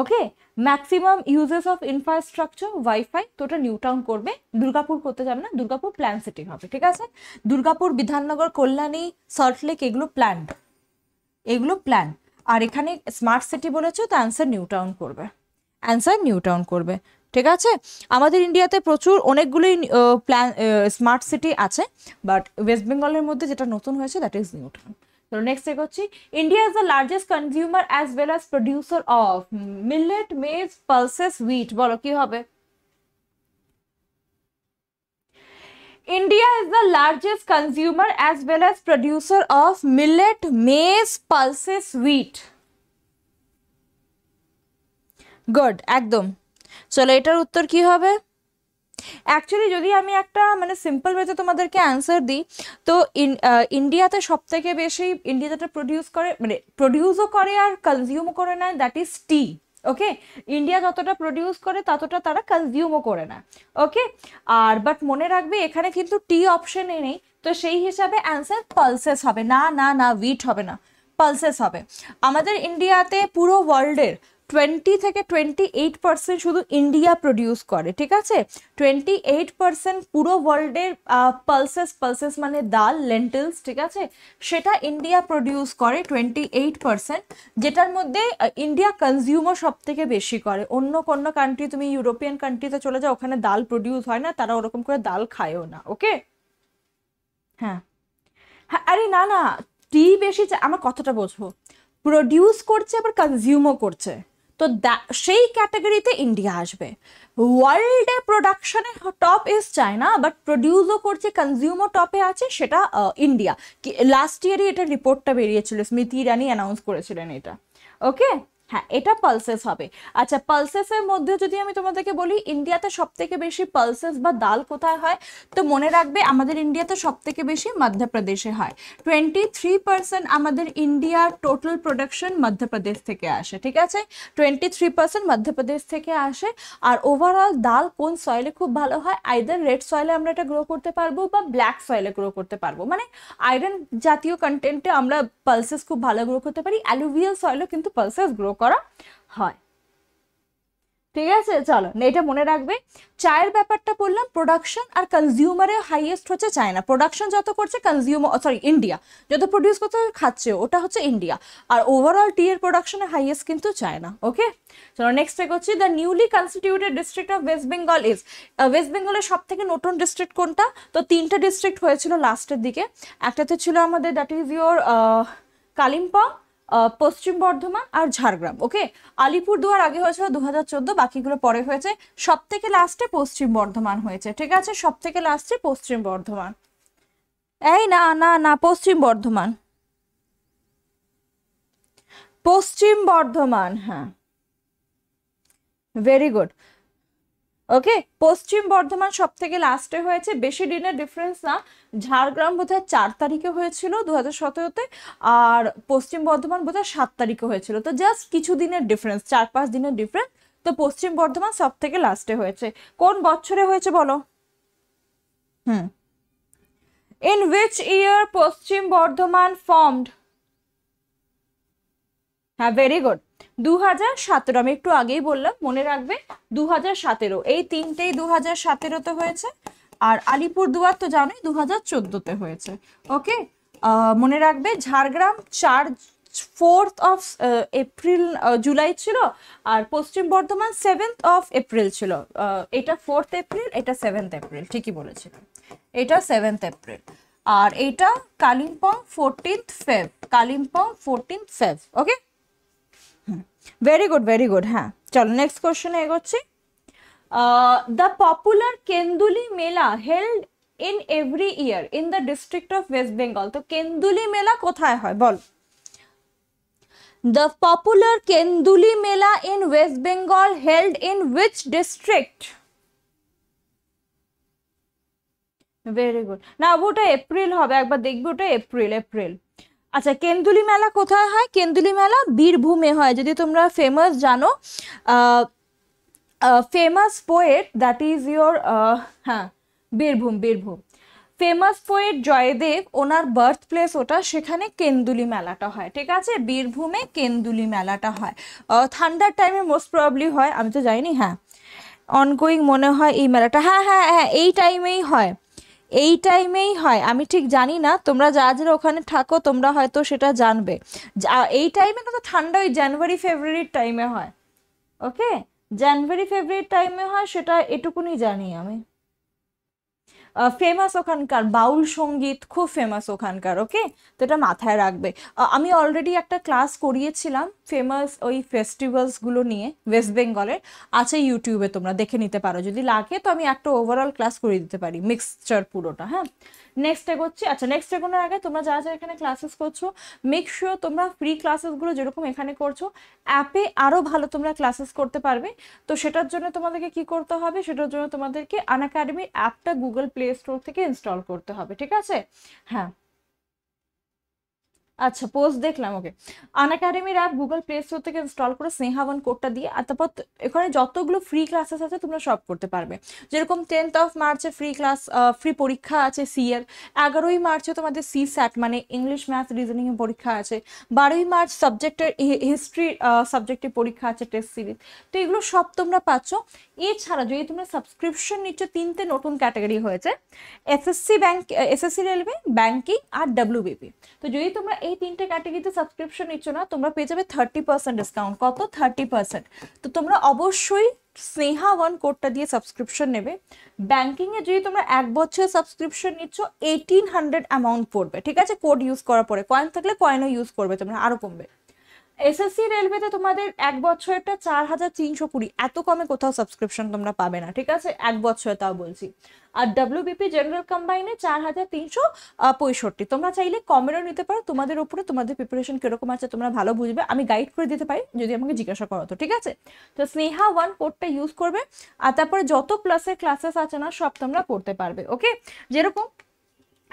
okay maximum uses of infrastructure wifi তো ওটা নিউ টাউন করবে দুর্গাপুর করতে যাবে না দুর্গাপুর প্ল্যান সিটি হবে ঠিক আছে দুর্গাপুর বিধাননগর কল্যাণী সল্টলেক এগুলো প্ল্যান এগুলো প্ল্যান আর এখানে স্মার্ট সিটি বলেছো তো অ্যান্সার নিউ টাউন করবে অ্যান্সার নিউ টাউন করবে ঠিক আছে আমাদের ইন্ডিয়াতে প্রচুর অনেকগুলোই প্ল্যান স্মার্ট সিটি আছে বাট ওয়েস্ট বেঙ্গলের মধ্যে যেটা নতুন হয়েছে দ্যাট ইজ নিউ তো নেক্সট এ করছি India is the largest consumer as well as producer of millet maize pulses wheat বলো কি হবে India is the largest consumer as well as producer of millet, maize, pulses, wheat. Good, একদম চলো এটার উত্তর কি হবে অ্যাকচুয়ালি যদি আমি একটা মানে সিম্পল ওয়েতে তোমাদেরকে অ্যান্সার দিই তো ইন্ডিয়াতে সব থেকে বেশি ইন্ডিয়াতে প্রডিউস করে মানে প্রডিউসও করে আর কনজিউমও করে না that is tea okay India যতটা প্রডিউস করে ততটা তারা কনজিউমও করে না ওকে আর বাট মনে রাখবে এখানে কিন্তু টি অপশনে নেই তো সেই হিসাবে অ্যান্সার পালসেস হবে না না না উইট হবে না পালসেস হবে আমাদের ইন্ডিয়াতে পুরো ওয়ার্ল্ডের টোয়েন্টি থেকে টোয়েন্টি এইট পার্সেন্ট শুধু ইন্ডিয়া প্রডিউস করে ঠিক আছে টোয়েন্টি এইট পার্সেন্ট পুরো ওয়ার্ল্ডের পালসেস পালসেস মানে ডাল লেন্টেলস ঠিক আছে সেটা ইন্ডিয়া প্রডিউস করে টোয়েন্টি এইট পার্সেন্ট যেটার মধ্যে ইন্ডিয়া কনজিউমার সব থেকে বেশি করে অন্য কোনো কান্ট্রি তুমি ইউরোপিয়ান কান্ট্রিতে চলে যাও ওখানে ডাল প্রডিউস হয় না তারা ওরকম করে ডাল খায়ও না ওকে হ্যাঁ হ্যাঁ আরে না না টি বেশি আমার কথাটা বোঝো প্রডিউস করছে আবার কনজিউমও করছে তো সেই ক্যাটাগরিতে ইন্ডিয়া আসবে ওয়ার্ল্ডে প্রোডাকশানে টপ ইজ চায়না বাট প্রডিউসও করছে কনজিউমও টপে আছে সেটা ইন্ডিয়া লাস্ট ইয়ারই এটা রিপোর্টটা বেরিয়েছিল স্মৃতি ইরানি অ্যানাউন্স করেছিলেন এটা ওকে হ্যাঁ এটা পালসেস হবে আচ্ছা পালসেসের মধ্যে যদি আমি তোমাদেরকে বলি ইন্ডিয়াতে সব থেকে বেশি পালসেস বা দাল কোথায় হয় তো মনে রাখবে আমাদের ইন্ডিয়াতে সব থেকে বেশি মধ্যপ্রদেশে হয় টোয়েন্টি থ্রি পার্সেন্ট আমাদের ইন্ডিয়ার টোটাল প্রোডাকশন মধ্যপ্রদেশ থেকে আসে ঠিক আছে টোয়েন্টি থ্রি পার্সেন্ট মধ্যপ্রদেশ থেকে আসে আর ওভারঅল দাল কোন সয়েলে খুব ভালো হয় আইদার রেড সয়েলে আমরা এটা গ্রো করতে পারবো বা ব্ল্যাক সয়েলে গ্রো করতে পারবো মানে আয়রন জাতীয় কন্টেন্টে আমরা পালসেস খুব ভালো গ্রো করতে পারি অ্যালুভিয়াল সয়েলও কিন্তু পালসেস গ্রো করা হয় ঠিক আছে চলো এটা মনে রাখবে চায়ের ব্যাপারটা বললাম প্রোডাকশন আর কনজিউমারের হাইয়েস্ট হচ্ছে চায়না প্রোডাকশন যত করছে কনজিউমার সরি ইন্ডিয়া যত প্রডিউস করতে খাচ্ছে ওটা হচ্ছে ইন্ডিয়া আর ওভারঅল টি এর প্রোডাকশনের হাইয়েস্ট কিন্তু চায়না ওকে চলো নেক্সট চেক হচ্ছে the newly constituted district of West Bengal is west বেঙ্গলের সব থেকে নতুন ডিস্ট্রিক্ট কোনটা তো তিনটা ডিস্ট্রিক্ট হয়েছিল লাস্টের দিকে একটাতে ছিল আমাদের দ্যাট ইজ ইউর কালিম্পং পশ্চিম বর্ধমান আর ঝাড়গ্রাম ওকে আলিপুরদুয়ার আগে হয়েছিল দু হাজার বাকিগুলো পরে হয়েছে সব থেকে লাস্টে পশ্চিম বর্ধমান হয়েছে ঠিক আছে সব থেকে লাস্টে পশ্চিম বর্ধমান এই না না না পশ্চিম বর্ধমান পশ্চিম বর্ধমান হ্যাঁ ভেরি গুড ওকে পশ্চিম বর্ধমান সব থেকে লাস্টে হয়েছে বেশি দিনের ডিফারেন্স না ঝাড়গ্রাম বোধ হয় চার তারিখে হয়েছিল দু হাজার সতেরোতে আর পশ্চিম বর্ধমান বোধ হয় সাত তারিখে হয়েছিল তো জাস্ট কিছু দিনের ডিফারেন্স চার পাঁচ দিনের ডিফারেন্স তো পশ্চিম বর্ধমান সব থেকে লাস্টে হয়েছে কোন বছরে হয়েছে বলো হুম in which year Paschim Bardhaman formed হ্যাঁ ভেরি গুড দু হাজার সতেরো আমি একটু আগেই বললাম মনে রাখবে দু হাজার সতেরো এই তিনটেই দু হাজার সতেরোতে হয়েছে আর আলিপুর দুয়ার তো জানোই দু হাজার চোদ্দোতে হয়েছে ওকে মনে রাখবে ঝাড়গ্রাম চার ফোর্থ অফ এপ্রিল জুলাই ছিল আর পশ্চিম বর্ধমান সেভেন্থ অফ এপ্রিল ছিল এটা ফোর্থ এপ্রিল এটা সেভেন্থ এপ্রিল ঠিকই বলেছিল এটা সেভেন্থ এপ্রিল আর এটা Kalimpong fourteenth Feb Kalimpong fourteenth Feb okay very good very good হ্যাঁ চলো নেক্সট কোশ্চেনে এগোচ্ছি the popular Kenduli Mela held in every year in the district of West Bengal তো কেন্দুলি মেলা কোথায় হয় বল the popular Kenduli Mela in west Bengal held in which district very good না ওটা এপ্রিল হবে একবার দেখবি ওটা এপ্রিল এপ্রিল আচ্ছা কেন্দুলি মেলা কোথায় হয় কেন্দুলি মেলা বীরভূমে হয় যদি তোমরা ফেমাস জানো famous poet that is your হ্যাঁ বীরভূম বীরভূম ফেমাস পোয়েট জয়দেব ওনার বার্থ প্লেস ওটা সেখানে কেন্দুলি মেলাটা হয় ঠিক আছে বীরভূমে কেন্দুলি মেলাটা হয় ঠান্ডার টাইমে মোস্ট প্রবলি হয় আমি তো যাইনি হ্যাঁ অনগোয়িং মনে হয় এই মেলাটা হ্যাঁ হ্যাঁ হ্যাঁ এই টাইমেই হয় এই টাইমেই হয় আমি ঠিক জানি না তোমরা যা যারা ওখানে থাকো তোমরা হয়তো সেটা জানবে এই টাইমে কিন্তু ঠান্ডা ওই জানুয়ারি ফেব্রুয়ারির টাইমে হয় ওকে জানুয়ারি ফেব্রুয়ারির টাইমে হয় সেটা এটুকুনি জানি আমি ফেমাস ওখানকার বাউল সঙ্গীত খুব ফেমাস ওখানকার ওকে তো এটা মাথায় রাখবে আমি অলরেডি একটা ক্লাস করিয়েছিলাম ফেমাস ওই ফেস্টিভ্যালসগুলো নিয়ে ওয়েস্ট বেঙ্গলের আছে ইউটিউবে তোমরা দেখে নিতে পারো যদি লাগে তো আমি একটা ওভারঅল ক্লাস করে দিতে পারি মিক্সচার পুরোটা হ্যাঁ নেক্সট এগোচ্ছি আচ্ছা নেক্সট এগোনোর আগে তোমরা যারা যারা এখানে ক্লাসেস করছো মেক শিওর তোমরা ফ্রি ক্লাসেসগুলো যেরকম এখানে করছো অ্যাপে আরও ভালো তোমরা ক্লাসেস করতে পারবে তো সেটার জন্য তোমাদেরকে কি করতে হবে সেটার জন্য তোমাদেরকে আন অ্যাকাডেমির অ্যাপটা গুগল প্লে স্টোর থেকে ইনস্টল করতে হবে ঠিক আছে হ্যাঁ আচ্ছা পোস্ট দেখলাম ওকে আন একাডেমির অ্যাপ গুগল প্লে স্টোর থেকে ইনস্টল করে স্নেহাবন কোডটা দিয়ে আর তারপর এখানে যতগুলো ফ্রি ক্লাসেস আছে তোমরা সব করতে পারবে যেরকম টেন্থ অফ মার্চে ফ্রি ক্লাস ফ্রি পরীক্ষা আছে সি এর এগারোই মার্চে তোমাদের সি স্যাট মানে ইংলিশ ম্যাথ রিজনিং এর পরীক্ষা আছে বারোই মার্চ সাবজেক্টের হিস্ট্রি সাবজেক্টের পরীক্ষা আছে টেস্ট সিরিজ তো এগুলো সব তোমরা পাচ্ছ এছাড়া যদি তোমরা সাবস্ক্রিপশন নিচ্ছ তিনটে নতুন ক্যাটাগরি হয়েছে SSC bank SSC railway banking আর ডাব্লিউবিপি তো যদি তোমরা এই এই তিনটে ক্যাটাগরিতে সাবস্ক্রিপশন নিচ্ছ না তোমরা পেয়ে যাবে থার্টি পার্সেন্ট ডিসকাউন্ট কত থার্টি পার্সেন্ট তো তোমরা অবশ্যই স্নেহা ওয়ান কোডটা দিয়ে সাবস্ক্রিপশন নেবে ব্যাঙ্কিংয়ে যদি তোমরা এক বছর সাবস্ক্রিপশন নিচ্ছ এইটিন হান্ড্রেড অ্যামাউন্ট পড়বে ঠিক আছে কোড ইউজ করার পরে কয়েন থাকলে কয়েনও ইউজ করবে তোমরা আরও কমবে এসএসসি রেলওয়েতে তোমাদের এক বছরটা চার হাজার তিনশো কুড়ি এত কমে কোথাও সাবস্ক্রিপশন তোমরা পাবে না ঠিক আছে এক বছরে তাও বলছি আর ডাব্লিউবিপি জেনারেল কম্বাইনে চার হাজার তিনশো পঁয়ষট্টি তোমরা চাইলে কমেরও নিতে পারো তোমাদের উপরে তোমাদের প্রিপারেশন কিরকম আছে তোমরা ভালো বুঝবে আমি গাইড করে দিতে পারি যদি আমাকে জিজ্ঞাসা করো তো ঠিক আছে তো স্নেহা ওয়ান কোডটা ইউজ করবে আর তারপরে যত প্লাসের ক্লাসেস আছে না সব তোমরা করতে পারবে ওকে যেরকম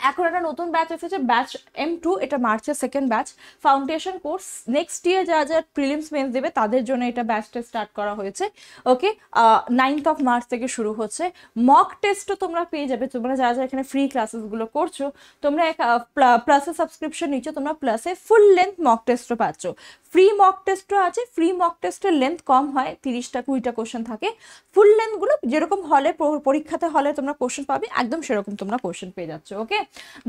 এখন একটা নতুন ব্যাচ এসেছে ব্যাচ এম টু এটা মার্চের second batch foundation course next year যা যা প্রিলিমস মেন্স দেবে তাদের জন্য এটা ব্যাচটা স্টার্ট করা হয়েছে ওকে নাইনথ অফ মার্চ থেকে শুরু হচ্ছে মক টেস্টও তোমরা পেয়ে যাবে তোমরা যারা যারা এখানে ফ্রি ক্লাসেসগুলো করছো তোমরা প্লাসে সাবস্ক্রিপশন নিচ্ছ তোমরা প্লাসে ফুল লেন্থ মক টেস্টও পাচ্ছ ফ্রি মক টেস্টও আছে ফ্রি মক টেস্টের লেন্থ কম হয় তিরিশটা কুড়িটা কোশ্চেন থাকে ফুল লেন্থগুলো যেরকম হলে পরীক্ষাতে হলে তোমরা কোশ্চেন পাবে একদম সেরকম তোমরা কোশ্চেন পেয়ে যাচ্ছ ওকে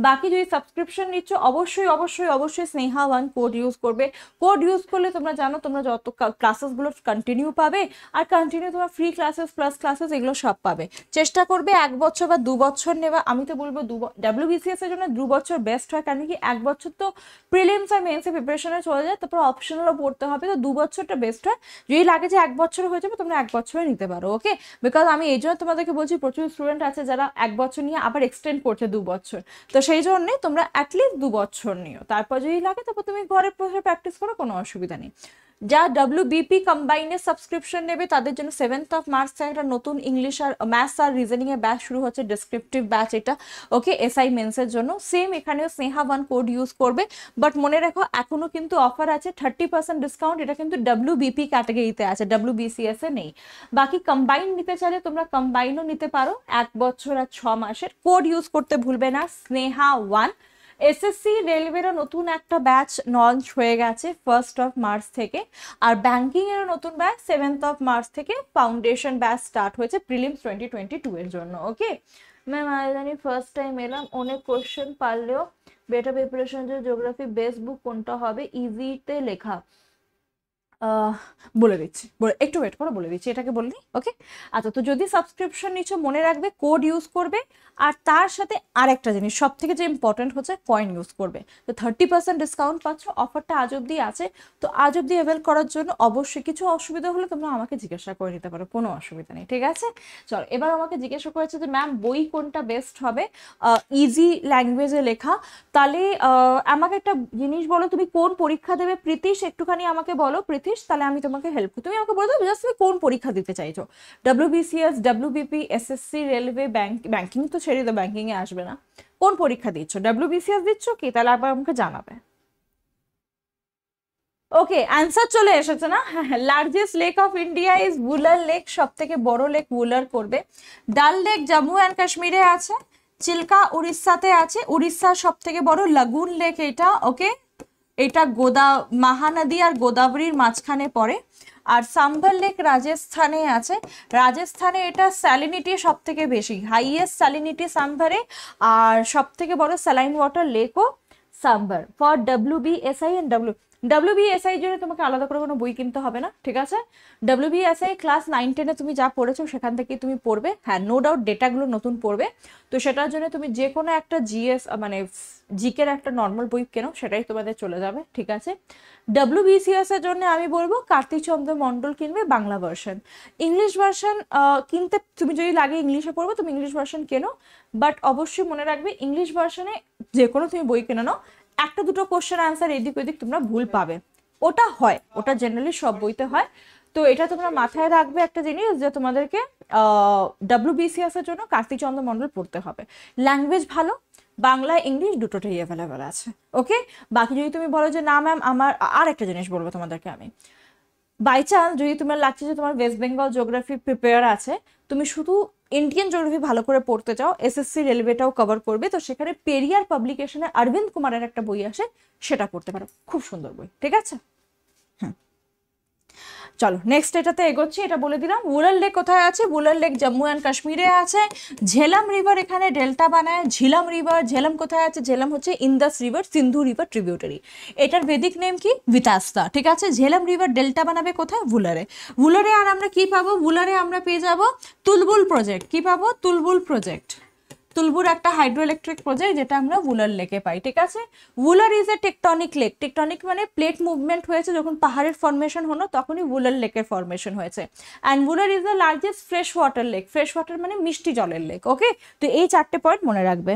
বাকি যদি সাবস্ক্রিপশন নিচ্ছ অবশ্যই অবশ্যই অবশ্যই স্নেহা ওয়ান কোড ইউজ করবে কোড ইউজ করলে তোমরা জানো তোমরা যত ক্লাসেসগুলো কন্টিনিউ পাবে আর কন্টিনিউ তোমরা ফ্রি ক্লাসেস প্লাস ক্লাসেস এগুলো সব পাবে চেষ্টা করবে এক বছর বা দু বছর নেওয়া আমি তো বলবো দু ডাব্লিউবিসিএস এর জন্য দু বছর বেস্ট হয় কারণ কি এক বছর তো প্রিলিমস আর মেন্সের প্রিপারেশনে চলে যায় তারপর অপশনালও পড়তে হবে তো দু বছরটা বেস্ট হয় যদি লাগে যে এক বছর হয়ে যাবে তোমরা এক বছরে নিতে পারো ওকে বিকজ আমি এই জন্য তোমাদেরকে বলছি প্রচুর স্টুডেন্ট আছে যারা এক বছর নিয়ে আবার এক্সটেন্ড করছে দু বছর তো সেই জন্যে তোমরা অ্যাটলিস্ট দু বছর নিও তারপর যদি লাগে তারপর তুমি ঘরে বসে প্র্যাকটিস করো কোনো অসুবিধা নেই যা ডাব্লিউবিপি কম্বাইনে সাবস্ক্রিপশন নেবে তাদের জন্য সেভেন্থ অফ মার্চ থেকে একটা নতুন ইংলিশ আর ম্যাথস আর রিজনিংয়ে ব্যাচ শুরু হচ্ছে ডিসক্রিপটিভ ব্যাচ এটা ওকে এসআই মেন্সের জন্য সেম এখানেও স্নেহা ওয়ান কোড ইউজ করবে বাট মনে রাখো এখনও কিন্তু অফার আছে থার্টি পার্সেন্ট ডিসকাউন্ট এটা কিন্তু ডাব্লিউবিপি ক্যাটাগরিতে আছে ডাব্লিউবিসিএসে নেই বাকি কম্বাইন নিতে চাইলে তোমরা কম্বাইনও নিতে পারো এক বছর আর ছ মাসের কোড ইউজ করতে ভুলবে না স্নেহা ওয়ান এসএসসি রেলওয়েরও নতুন একটা ব্যাচ লঞ্চ হয়ে গেছে ফার্স্ট অফ মার্চ থেকে আর ব্যাঙ্কিংয়েরও নতুন ব্যাচ সেভেন্থ অফ মার্চ থেকে ফাউন্ডেশন ব্যাচ স্টার্ট হয়েছে প্রিলিমস টোয়েন্টি টোয়েন্টি টু এর জন্য ওকে ম্যাম আমি জানি ফার্স্ট টাইম এলাম অনেক কোশ্চেন পারলেও better preparation geography best book কোনটা হবে ইজিতে লেখা বলে দিচ্ছি একটু ওয়েট করো বলে দিচ্ছি এটাকে বলে দিই ওকে আচ্ছা তো যদি সাবস্ক্রিপশন নিচ্ছ মনে রাখবে কোড ইউজ করবে আর তার সাথে আরেকটা জিনিস সব থেকে যে ইম্পর্টেন্ট হচ্ছে কয়েন ইউজ করবে তো থার্টি পার্সেন্ট ডিসকাউন্ট পাচ্ছ অফারটা আজ অব্দি আছে তো আজ অব্দি অ্যাভেল করার জন্য অবশ্যই কিছু অসুবিধা হলে তোমরা আমাকে জিজ্ঞাসা করে নিতে পারো কোনো অসুবিধা নেই ঠিক আছে চলো এবার আমাকে জিজ্ঞাসা করেছে যে ম্যাম বই কোনটা বেস্ট হবে ইজি ল্যাঙ্গুয়েজে লেখা তাহলে আমাকে একটা জিনিস বলো তুমি কোন পরীক্ষা দেবে প্রীতিশ একটুখানি আমাকে বলো প্রীতি দিস তাহলে আমি তোমাকে হেল্প করি তুমি আমাকে বলে দাও জাস্ট তুমি কোন পরীক্ষা দিতে চাইছো W BCS WBCS WBP SSC railway bank banking তো ছেড়ে দাও ব্যাংকিংয়ে আসবে না কোন পরীক্ষা দিচ্ছ ডাব্লিউ বিসিএস দিচ্ছ কি তাহলে একবার আমাকে জানাবে ওকে অ্যান্সার চলে এসেছে না largest lake of India is Wular lake সব থেকে বড় লেক বুলার করবে ডাল লেক জম্মু অ্যান্ড কাশ্মীরে আছে চিল্কা উড়িষ্যাতে আছে উড়িষ্যা সব থেকে বড় লাগুন লেক এটা ওকে এটা গোদা মহানদী আর গোদাবরীর মাঝখানে পড়ে আর সাম্বল লেক রাজস্থানে আছে রাজস্থানে এটা স্যালিনিটি সব থেকে বেশি হাইয়েস্ট স্যালিনিটি সাম্ভারে আর সব থেকে বড় স্যালাইন ওয়াটার লেকও Sambhar for W B S I and W WBSI জন্য তোমাকে আলাদা করে কোনো বই কিনতে হবে না ঠিক আছে আই ক্লাস নাইন টেনে তুমি যা পড়েছো সেখান থেকে তুমি পড়বে হ্যাঁ নো ডাউট ডেটাগুলো নতুন পড়বে তো সেটার জন্য তুমি যে কোনো একটা জিএস মানে জিকের একটা নর্মাল বই কেনো সেটাই তোমাদের চলে যাবে ঠিক আছে ডাব্লিউবিসিএস এর জন্য আমি বলবো কার্তিক চন্দ্র মন্ডল কিনবে বাংলা ভার্সন ইংলিশ ভার্সন কিনতে তুমি যদি লাগে ইংলিশে পড়বো তুমি ইংলিশ ভার্সন কেনো বাট অবশ্যই মনে রাখবে ইংলিশ ভার্সনে যে কোনো তুমি বই কেনো একটা দুটো কোশ্চেন আনসার এদিক ওদিক তোমরা ভুল পাবে ওটা হয় ওটা জেনারেলি সব বইতে হয় তো এটা তোমরা মাথায় রাখবে একটা জিনিস যে তোমাদেরকে ডাব্লিউবিসিএস এর জন্য কার্তিকচন্দ্র মণ্ডল পড়তে হবে ল্যাঙ্গুয়েজ ভালো বাংলা ইংলিশ দুটোটাই অ্যাভেলেবেল আছে ওকে বাকি যদি তুমি বলো যে না ম্যাম আমার আর একটা জিনিস বলবো তোমাদেরকে আমি বাই চান্স যদি তোমার লাগছে যে তোমার ওয়েস্ট বেঙ্গল জিওগ্রাফি প্রিপেয়ার আছে তুমি শুধু ইন্ডিয়ান জিওগ্রাফি ভালো করে পড়তে চাও এসএসসি রেলওয়েটাও কভার করবে তো সেখানে পেরিয়ার পাবলিকেশনে অরবিন্দ কুমারের একটা বই আসে সেটা পড়তে পারো খুব সুন্দর বই ঠিক আছে হ্যাঁ চলো নেক্সট এটাতে এগোচ্ছি এটা বলে দিলাম উলাল লেক কোথায় আছে উলাল লেক জম্মু অ্যান্ড কাশ্মীরে আছে ঝেলাম রিভার এখানে ডেল্টা বানায় ঝিলাম রিভার ঝেলাম কোথায় আছে ঝেলাম হচ্ছে Indus river Sindhu river tributary এটার বেদিক নেম কি বিতাস্তা ঠিক আছে ঝেলাম রিভার ডেল্টা বানাবে কোথায় বুলারে বুলারে আর আমরা কি পাবো বুলারে আমরা পেয়ে যাব তুলবুল প্রজেক্ট কি পাবো তুলবুল প্রজেক্ট তুলবুর একটা হাইড্রো ইলেকট্রিক প্রজেক্ট যেটা আমরা উলার লেকে পাই ঠিক আছে Wular is a tectonic lake tectonic মানে প্লেট মুভমেন্ট হয়েছে যখন পাহাড়ের ফর্মেশন হলো তখনই উলার লেকের ফর্মেশন হয়েছে and Wular is the largest fresh water lake fresh water মানে মিষ্টি জলের লেক ওকে তো এই চারটে পয়েন্ট মনে রাখবে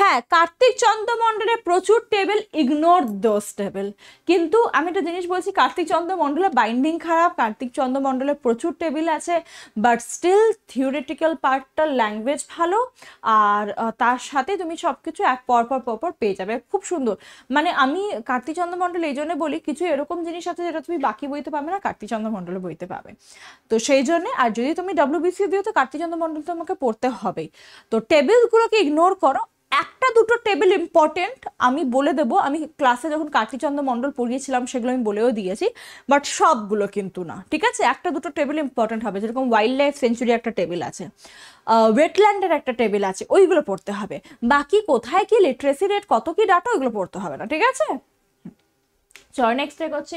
হ্যাঁ কার্তিক চন্দ্রমণ্ডলে প্রচুর টেবিল ইগনোর দোস টেবিল কিন্তু আমি একটা জিনিস বলছি কার্তিক চন্দ্রমণ্ডলে বাইন্ডিং খারাপ কার্তিক চন্দ্রমণ্ডলে প্রচুর টেবিল আছে বাট স্টিল থিওরিটিক্যাল পার্টটার ল্যাঙ্গুয়েজ ভালো আর তার সাথে তুমি সব কিছু এক পরপর পরপর পেয়ে যাবে খুব সুন্দর মানে আমি কার্তিক চন্দ্রমণ্ডল এই জন্য বলি কিছু এরকম জিনিস আছে যেটা তুমি বাকি বইতে পাবে না কার্তিক চন্দ্রমণ্ডলে বইতে পাবে তো সেই জন্যে আর যদি তুমি ডাব্লিউবিসি দিও তো কার্তিক চন্দ্রমণ্ডল তোমাকে পড়তে হবেই তো টেবিলগুলোকে ইগনোর করো একটা দুটো টেবিল ইম্পর্টেন্ট আমি বলে দেব আমি ক্লাসে যখন কার্তিচন্দ্র মণ্ডল পড়িয়েছিলাম সেগুলো আমি বলেও দিয়েছি বাট সবগুলো কিন্তু না ঠিক আছে একটা দুটো টেবিল ইম্পর্টেন্ট হবে যেরকম ওয়াইল্ড লাইফ সেঞ্চুরি একটা টেবিল আছে ওয়েটল্যান্ডের একটা টেবিল আছে ওইগুলো পড়তে হবে বাকি কোথায় কি লিটারেসি রেট কত কি ডাটা ওইগুলো পড়তে হবে না ঠিক আছে চলো নেক্সট করছি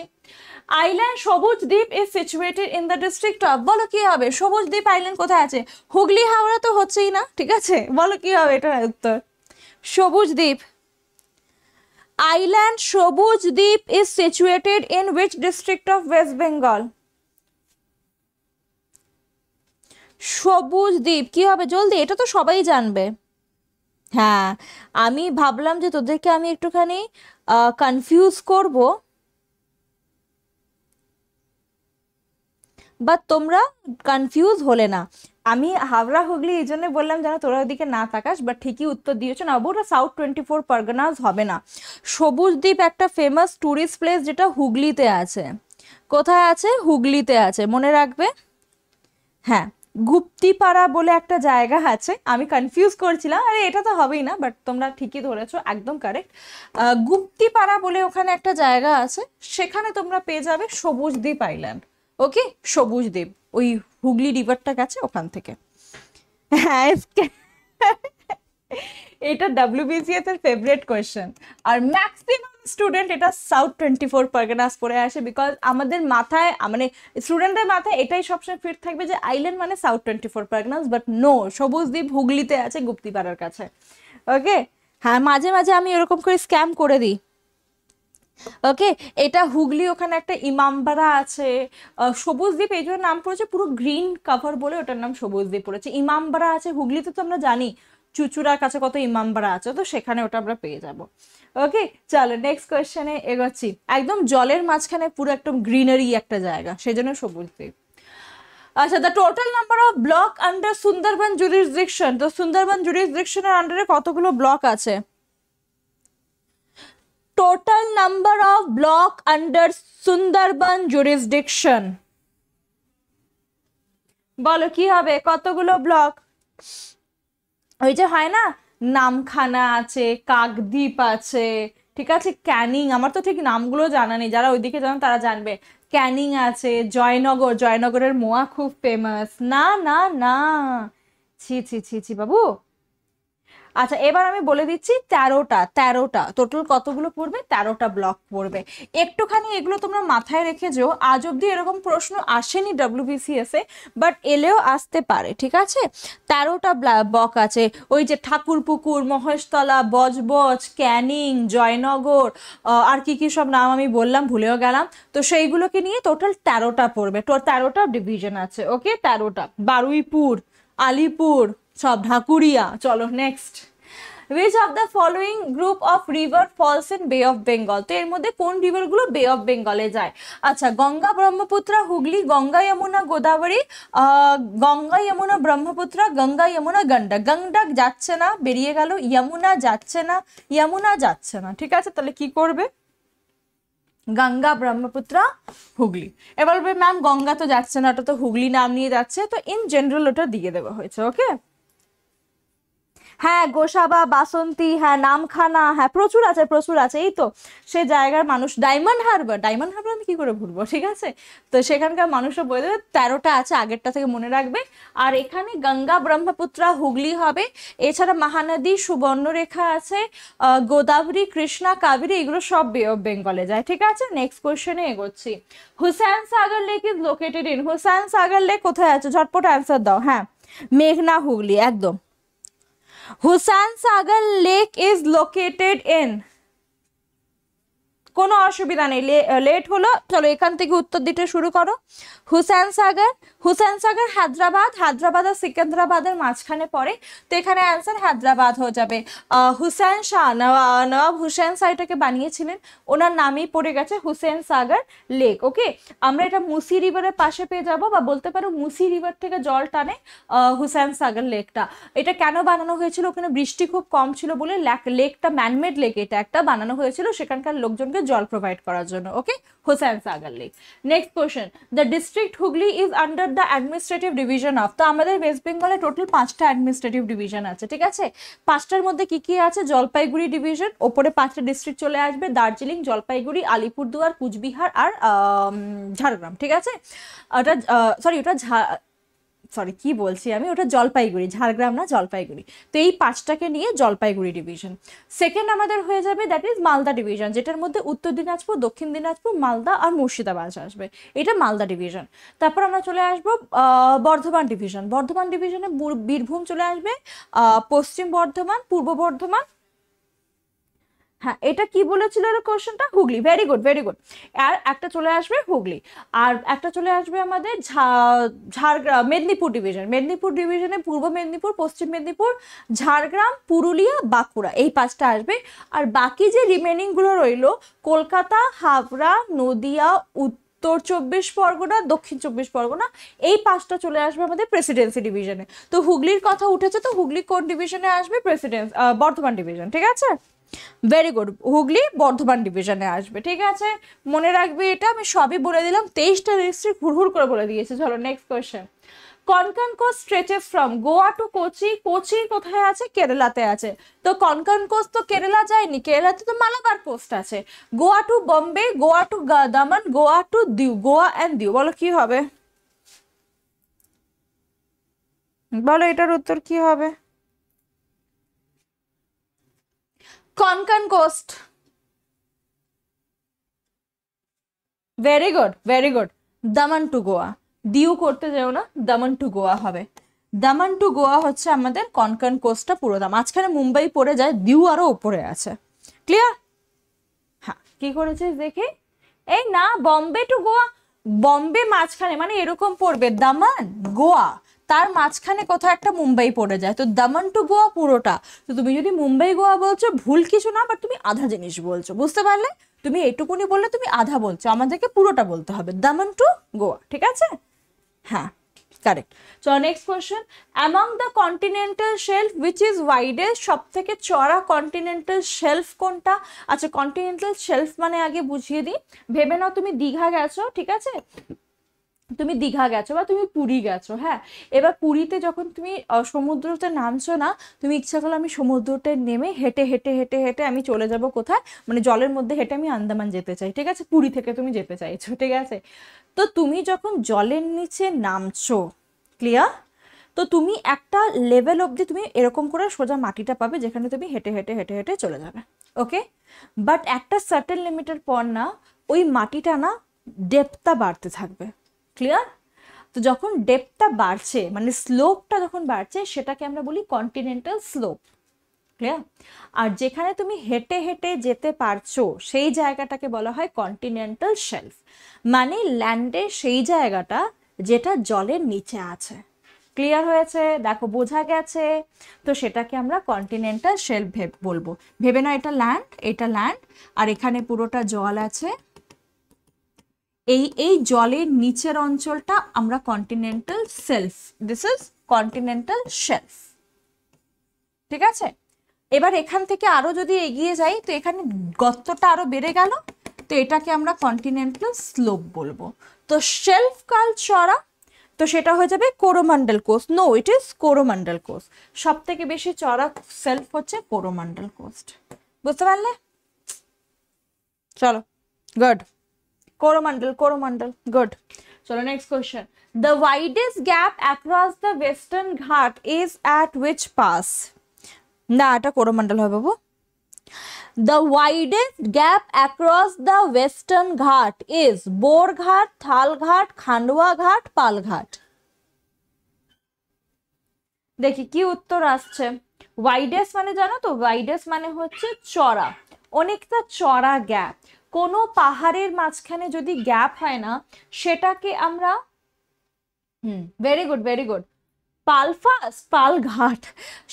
island Sabuj Dwip is situated in the district of বলো কি হবে সবুজ দ্বীপ আইল্যান্ড কোথায় আছে হুগলি হাওড়া তো হচ্ছেই না ঠিক আছে বলো কি হবে এটার উত্তর সবুজ দ্বীপ island Sabuj Dwip is situated in which district of West Bengal Sabuj Dwip কি হবে জলদি এটা তো সবাই জানবে হ্যাঁ আমি ভাবলাম যে তোদেরকে আমি একটুখানি কনফিউজ করব বা তোমরা কনফিউজ হলে না আমি হাওড়া হুগলি এই জন্য বললাম যেন তোরা ওদিকে না তাকাস বা ঠিকই উত্তর দিয়েছ না ওটা সাউথ টোয়েন্টি ফোর পারগনাস হবে না সবুজদ্বীপ একটা ফেমাস ট্যুরিস্ট প্লেস যেটা হুগলিতে আছে কোথায় আছে হুগলিতে আছে মনে রাখবে হ্যাঁ গুপ্তিপাড়া বলে একটা জায়গা আছে আমি কনফিউজ করছিলাম আরে এটা তো হবেই না বাট তোমরা ঠিকই ধরেছো একদম কারেক্ট গুপ্তিপাড়া বলে ওখানে একটা জায়গা আছে সেখানে তোমরা পেয়ে যাবে সবুজদ্বীপ আইল্যান্ড ওকে সবুজদ্বীপ ওই হুগলি রিভারটা গেছে ওখান থেকে হ্যাঁ এটা ডাব্লিউবিসিএস এর ফেভারিট কোয়েশ্চেন আর ম্যাক্সিমাম স্টুডেন্ট এটা সাউথ টোয়েন্টি ফোর পারগনাস পরে আসে বিকজ আমাদের মাথায় মানে স্টুডেন্টদের মাথায় এটাই সবসময় ফিট থাকবে যে আইল্যান্ড মানে south twenty four Parganas but no Sabujdwip হুগলিতে আছে গুপ্তিপাড়ার কাছে ওকে হ্যাঁ মাঝে মাঝে আমি এরকম করে স্ক্যাম করে দিই ওকে এটা হুগলি ওখানে একটা ইমামবাড়া আছে সবুজদ্বীপ এই জন্য নাম পড়েছে পুরো গ্রিন কাভার বলে ওটার নাম সবুজদ্বীপ পড়েছে ইমামবাড়া আছে হুগলিতে তো আমরা জানি চুচুড়ার কাছে কত ইমামবাড়া আছে তো সেখানে ওটা আমরা পেয়ে যাব ওকে চলো নেক্সট কোয়েশ্চেনে এগোচ্ছি একদম জলের মাঝখানে পুরো একদম গ্রিনারি একটা জায়গা সেজন্য সবুজদ্বীপ আচ্ছা the total number of block under Sundarban jurisdiction তো সুন্দরবন জুরিসডিকশনের আন্ডারে কতগুলো ব্লক আছে total number of block under Sundarban jurisdiction? বলো কি হবে কতগুলো ব্লক ওই যে হয় না নামখানা আছে কাকদ্বীপ আছে ঠিক আছে ক্যানিং আমার তো ঠিক নামগুলো জানা নেই যারা ওইদিকে জানো তারা জানবে ক্যানিং আছে জয়নগর জয়নগরের মোয়া খুব ফেমাস না না না ছি ছি ছি ছি বাবু আচ্ছা এবার আমি বলে দিচ্ছি তেরোটা তেরোটা টোটাল কতগুলো পড়বে তেরোটা ব্লক পড়বে একটুখানি এগুলো তোমরা মাথায় রেখেছো আজ অব্দি এরকম প্রশ্ন আসেনি ডাব্লিউবিসিএসে বাট এলেও আসতে পারে ঠিক আছে তেরোটা ব্লক আছে ওই যে ঠাকুরপুকুর মহেশতলা বজবজ ক্যানিং জয়নগর আর কি কি সব নাম আমি বললাম ভুলেও গেলাম তো সেইগুলোকে নিয়ে টোটাল তেরোটা পড়বে তো তেরোটা ডিভিশন আছে ওকে তেরোটা বারুইপুর আলিপুর সব ঢাকুরিয়া চলো next which of the following group of river falls in bay of Bengal তো এর মধ্যে কোন রিভারগুলো বে অফ বেঙ্গলে যায় আচ্ছা গঙ্গা ব্রহ্মপুত্র হুগলি গঙ্গা যমুনা গোদাবরী গঙ্গা যমুনা ব্রহ্মপুত্র গঙ্গা যমুনা গন্ডা গন্ডাক যাচ্ছে না বেরিয়ে গেল যমুনা যাচ্ছে না যমুনা যাচ্ছে না ঠিক আছে তাহলে কি করবে গঙ্গা ব্রহ্মপুত্র হুগলি এবার ম্যাম গঙ্গা তো যাচ্ছে না ওটা তো হুগলি নাম নিয়ে যাচ্ছে তো ইন জেনারেল ওটা দিয়ে দেওয়া হয়েছে ওকে হ্যাঁ গোসাবা বাসন্তী হ্যাঁ নামখানা হ্যাঁ প্রচুর আছে প্রচুর আছে এই তো সে জায়গার মানুষ ডায়মন্ড হারবার ডায়মন্ড হারবার আমি কী করে ভুলবো ঠিক আছে তো সেখানকার মানুষও বলে দেবে তেরোটা আছে আগেরটা থেকে মনে রাখবে আর এখানে গঙ্গা ব্রহ্মপুত্রা হুগলি হবে এছাড়া মহানদী সুবর্ণরেখা আছে গোদাবরী কৃষ্ণা কাবেরী এগুলো সব বে অফ বেঙ্গলে যায় ঠিক আছে নেক্সট কোয়েশনে এগোচ্ছি Hussain Sagar lake is located in Hussain Sagar lake কোথায় আছে ঝটপট অ্যান্সার দাও হ্যাঁ মেঘনা হুগলি একদম Husan Sagar Lake is located in কোনো অসুবিধা নেই লেট হলো চলো এখান থেকে উত্তর দিতে শুরু করো হুসেন সাগর হুসেন সাগর হায়দ্রাবাদ হায়দ্রাবাদ আর সিকেন্দ্রাবাদের মাঝখানে পড়ে তো এখানে অ্যান্সার হায়দ্রাবাদ হয়ে যাবে হুসেন শাহ নওয়াব হুসেন শাহ এটাকে বানিয়েছিলেন ওনার নামেই পড়ে গেছে হুসেন সাগর লেক ওকে আমরা এটা মুসি রিভারের পাশে পেয়ে যাব বা বলতে পারো মুসি রিভার থেকে জল টানে হুসেন সাগর লেকটা এটা কেন বানানো হয়েছিল ওখানে বৃষ্টি খুব কম ছিল বলে লেকটা ম্যানমেড লেক এটা একটা বানানো হয়েছিল সেখানকার লোকজনকে জল প্রোভাইড করার জন্য okay Hussain Sagar lake next question the district Hooghly is under the administrative division of তো আমাদের ওয়েস্ট বেঙ্গলে টোটাল পাঁচটা অ্যাডমিনিস্ট্রেটিভ ডিভিশন আছে ঠিক আছে পাঁচটার মধ্যে কি কি আছে জলপাইগুড়ি ডিভিশন ওপরে পাঁচটা ডিস্ট্রিক্ট চলে আসবে দার্জিলিং জলপাইগুড়ি আলিপুরদুয়ার কুচবিহার আর ঝাড়গ্রাম ঠিক আছে ওটা সরি ওটা সরি কি বলছি আমি ওটা জলপাইগুড়ি ঝাড়গ্রাম না জলপাইগুড়ি তো এই পাঁচটাকে নিয়ে জলপাইগুড়ি ডিভিশন সেকেন্ড আমাদের হয়ে যাবে দ্যাট ইজ মালদা ডিভিশন যেটার মধ্যে উত্তর দিনাজপুর দক্ষিণ দিনাজপুর মালদা আর মুর্শিদাবাদ আসবে এটা মালদা ডিভিশন তারপর আমরা চলে আসবো বর্ধমান ডিভিশন বর্ধমান ডিভিশনে বীরভূম চলে আসবে পশ্চিম বর্ধমান পূর্ব বর্ধমান হ্যাঁ এটা কি বলেছিল কোশ্চেনটা Hooghly very good very good আর একটা চলে আসবে হুগলি আর একটা চলে আসবে আমাদের ঝাড়গ্রাম মেদিনীপুর ডিভিশন মেদিনীপুর ডিভিশনে পূর্ব মেদিনীপুর পশ্চিম মেদিনীপুর ঝাড়গ্রাম পুরুলিয়া বাঁকুড়া এই পাঁচটা আসবে আর বাকি যে রিমেনিংগুলো রইল কলকাতা হাবড়া নদিয়া উত্তর উত্তর চব্বিশ পরগনা দক্ষিণ চব্বিশ পরগনা এই পাঁচটা চলে আসবে আমাদের প্রেসিডেন্সি ডিভিশনে তো হুগলির কথা উঠেছে তো হুগলি কোন ডিভিশনে আসবে প্রেসিডেন্স বর্ধমান ডিভিশন ঠিক আছে ভেরি গুড হুগলি বর্ধমান ডিভিশনে আসবে ঠিক আছে মনে রাখবে এটা আমি সবই বলে দিলাম তেইশটা ডিস্ট্রিক্ট হুর করে বলে দিয়েছি চলো next question Konkan coast stretches from Goa to Kochi Kochi কোথায় আছে কেরালাতে আছে তো কনকানকোস তো কেরালা যায়নি কেরালাতে তো মালাবার কোস্ট আছে Goa to Bombay Goa to Daman Goa to Diu Goa and Diu বলো কি হবে বলো এটার উত্তর কি হবে Konkan coast very good very good Daman to Goa Diu করতে যেও না দমন টু গোয়া হবে দমন টু গোয়া হচ্ছে আমাদের কনকান কোস্টটা পুরো দাম মাঝখানে মুম্বাই পড়ে যায় দিউ আরও ওপরে আছে ক্লিয়ার হ্যাঁ কি করেছিস দেখি এই না বম্বে টু গোয়া বম্বে মাঝখানে মানে এরকম পড়বে দামান গোয়া তার মাঝখানে কোথাও একটা মুম্বাই পড়ে যায় তো দমন টু গোয়া পুরোটা তো তুমি যদি মুম্বাই গোয়া বলছো ভুল কিছু না বাট তুমি আধা জিনিস বলছো বুঝতে পারলে তুমি এটুকুনি বললে তুমি আধা বলছো আমাদেরকে পুরোটা বলতে হবে দমন টু গোয়া ঠিক আছে হ্যাঁ correct next question the continental which is সব থেকে চড়া কন্টিনেন্টাল কোনটা আচ্ছা কন্টিনেন্টাল মানে আগে বুঝিয়ে দিই ভেবে নাও তুমি দীঘা গেছো ঠিক আছে তুমি দীঘা গেছো বা তুমি পুরী গেছো হ্যাঁ এবার পুরীতে যখন তুমি সমুদ্রতে নামছো না তুমি ইচ্ছা করলে আমি সমুদ্রতে নেমে হেঁটে হেঁটে হেঁটে হেঁটে আমি চলে যাব কোথায় মানে জলের মধ্যে হেঁটে আমি আন্দামান যেতে চাই ঠিক আছে পুরী থেকে তুমি যেতে চাইছো ঠিক আছে তো তুমি যখন জলের নিচে নামছো ক্লিয়ার তো তুমি একটা লেভেল অবধি তুমি এরকম করে সোজা মাটিটা পাবে যেখানে তুমি হেঁটে হেঁটে হেঁটে হেঁটে চলে যাবে ওকে বাট একটা সার্টেন লিমিটের পর না ওই মাটিটা না ডেপটা বাড়তে থাকবে ক্লিয়ার তো যখন ডেপটা বাড়ছে মানে স্লোপটা যখন বাড়ছে সেটাকে আমরা বলি কন্টিনেন্টাল স্লোপ ক্লিয়ার আর যেখানে তুমি হেঁটে হেঁটে যেতে পারছো সেই জায়গাটাকে বলা হয় কন্টিনেন্টাল শেলফ মানে ল্যান্ডে সেই জায়গাটা যেটা জলের নিচে আছে ক্লিয়ার হয়েছে দেখো বোঝা গেছে তো সেটাকে আমরা কন্টিনেন্টাল শেলফ বলবো ভেবে না এটা ল্যান্ড এটা ল্যান্ড আর এখানে পুরোটা জল আছে এই এই জলের নিচের অঞ্চলটা আমরা continental shelf this is continental shelf ঠিক আছে এবার এখান থেকে আরও যদি এগিয়ে যাই তো এখানে গর্তটা আরও বেড়ে গেল তো এটাকে আমরা কন্টিনেন্টাল স্লোপ বলবো তো সেলফ কাল চড়া তো সেটা হয়ে যাবে কোরোমান্ডল কোষ নো ইট ইজ কোরোমান্ডল কোষ সব থেকে বেশি চড়া সেলফ হচ্ছে কোরোমান্ডল কোস্ট বুঝতে পারলে চলো good Coromandel, Coromandel. Good. So the next question. The widest gap across the Western Ghat is at which pass? না এটা কোরমন্ডল হয় The widest gap across the Western Ghat is Bor Ghat, Thal Ghat, Khandwa Ghat, Pal Ghat. দেখি কি উত্তর আসছে widest মানে জানো তো ওয়াইডেস্ট মানে হচ্ছে চড়া অনেকটা চড়া গ্যাপ কোনো পাহাড়ের মাঝখানে যদি গ্যাপ হয় না সেটাকে আমরা hmm very good very good পালফাস পাল ঘাট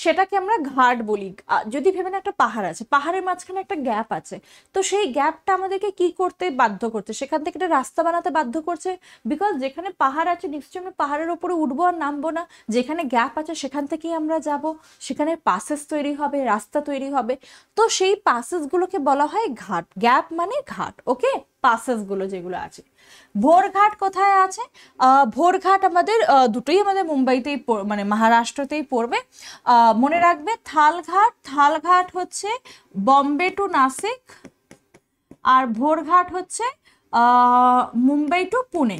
সেটাকে আমরা ঘাট বলি যদি ভেবে না একটা পাহাড় আছে পাহাড়ের মাঝখানে একটা গ্যাপ আছে তো সেই গ্যাপটা আমাদেরকে কি করতে বাধ্য করছে সেখান থেকে একটা রাস্তা বানাতে বাধ্য করছে বিকজ যেখানে পাহাড় আছে নিশ্চয়ই আমরা পাহাড়ের ওপরে উঠবো আর নামবো না যেখানে গ্যাপ আছে সেখান থেকেই আমরা যাব সেখানে পাসেস তৈরি হবে রাস্তা তৈরি হবে তো সেই পাসেসগুলোকে বলা হয় ঘাট গ্যাপ মানে ঘাট ওকে পাসেসগুলো যেগুলো আছে ভোরঘাট কোথায় আছে ভোরঘাট আমাদের দুটোই আমাদের মুম্বাইতেই মানে মহারাষ্ট্রতেই পড়বে মনে রাখবে থালঘাট থালঘাট হচ্ছে বম্বে টু নাসিক আর ভোরঘাট হচ্ছে মুম্বাই টু পুনে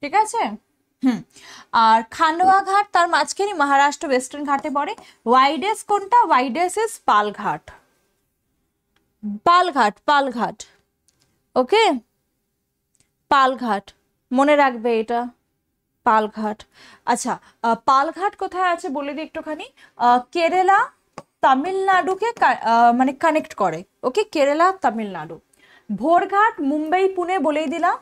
ঠিক আছে হুম আর খান্ডোয়া ঘাট তার মাঝখানে মহারাষ্ট্র ওয়েস্টার্ন ঘাটে পড়ে ওয়াইডেস কোনটা widest is Palghat Palghat Palghat okay Palghat মনে রাখবে এটা পালঘাট আচ্ছা পালঘাট কোথায় আছে বলে দিই একটুখানি কেরালা তামিলনাড়ুকে মানে কানেক্ট করে ওকে কেরালা তামিলনাড়ু ভোরঘাট মুম্বাই পুনে বলেই দিলাম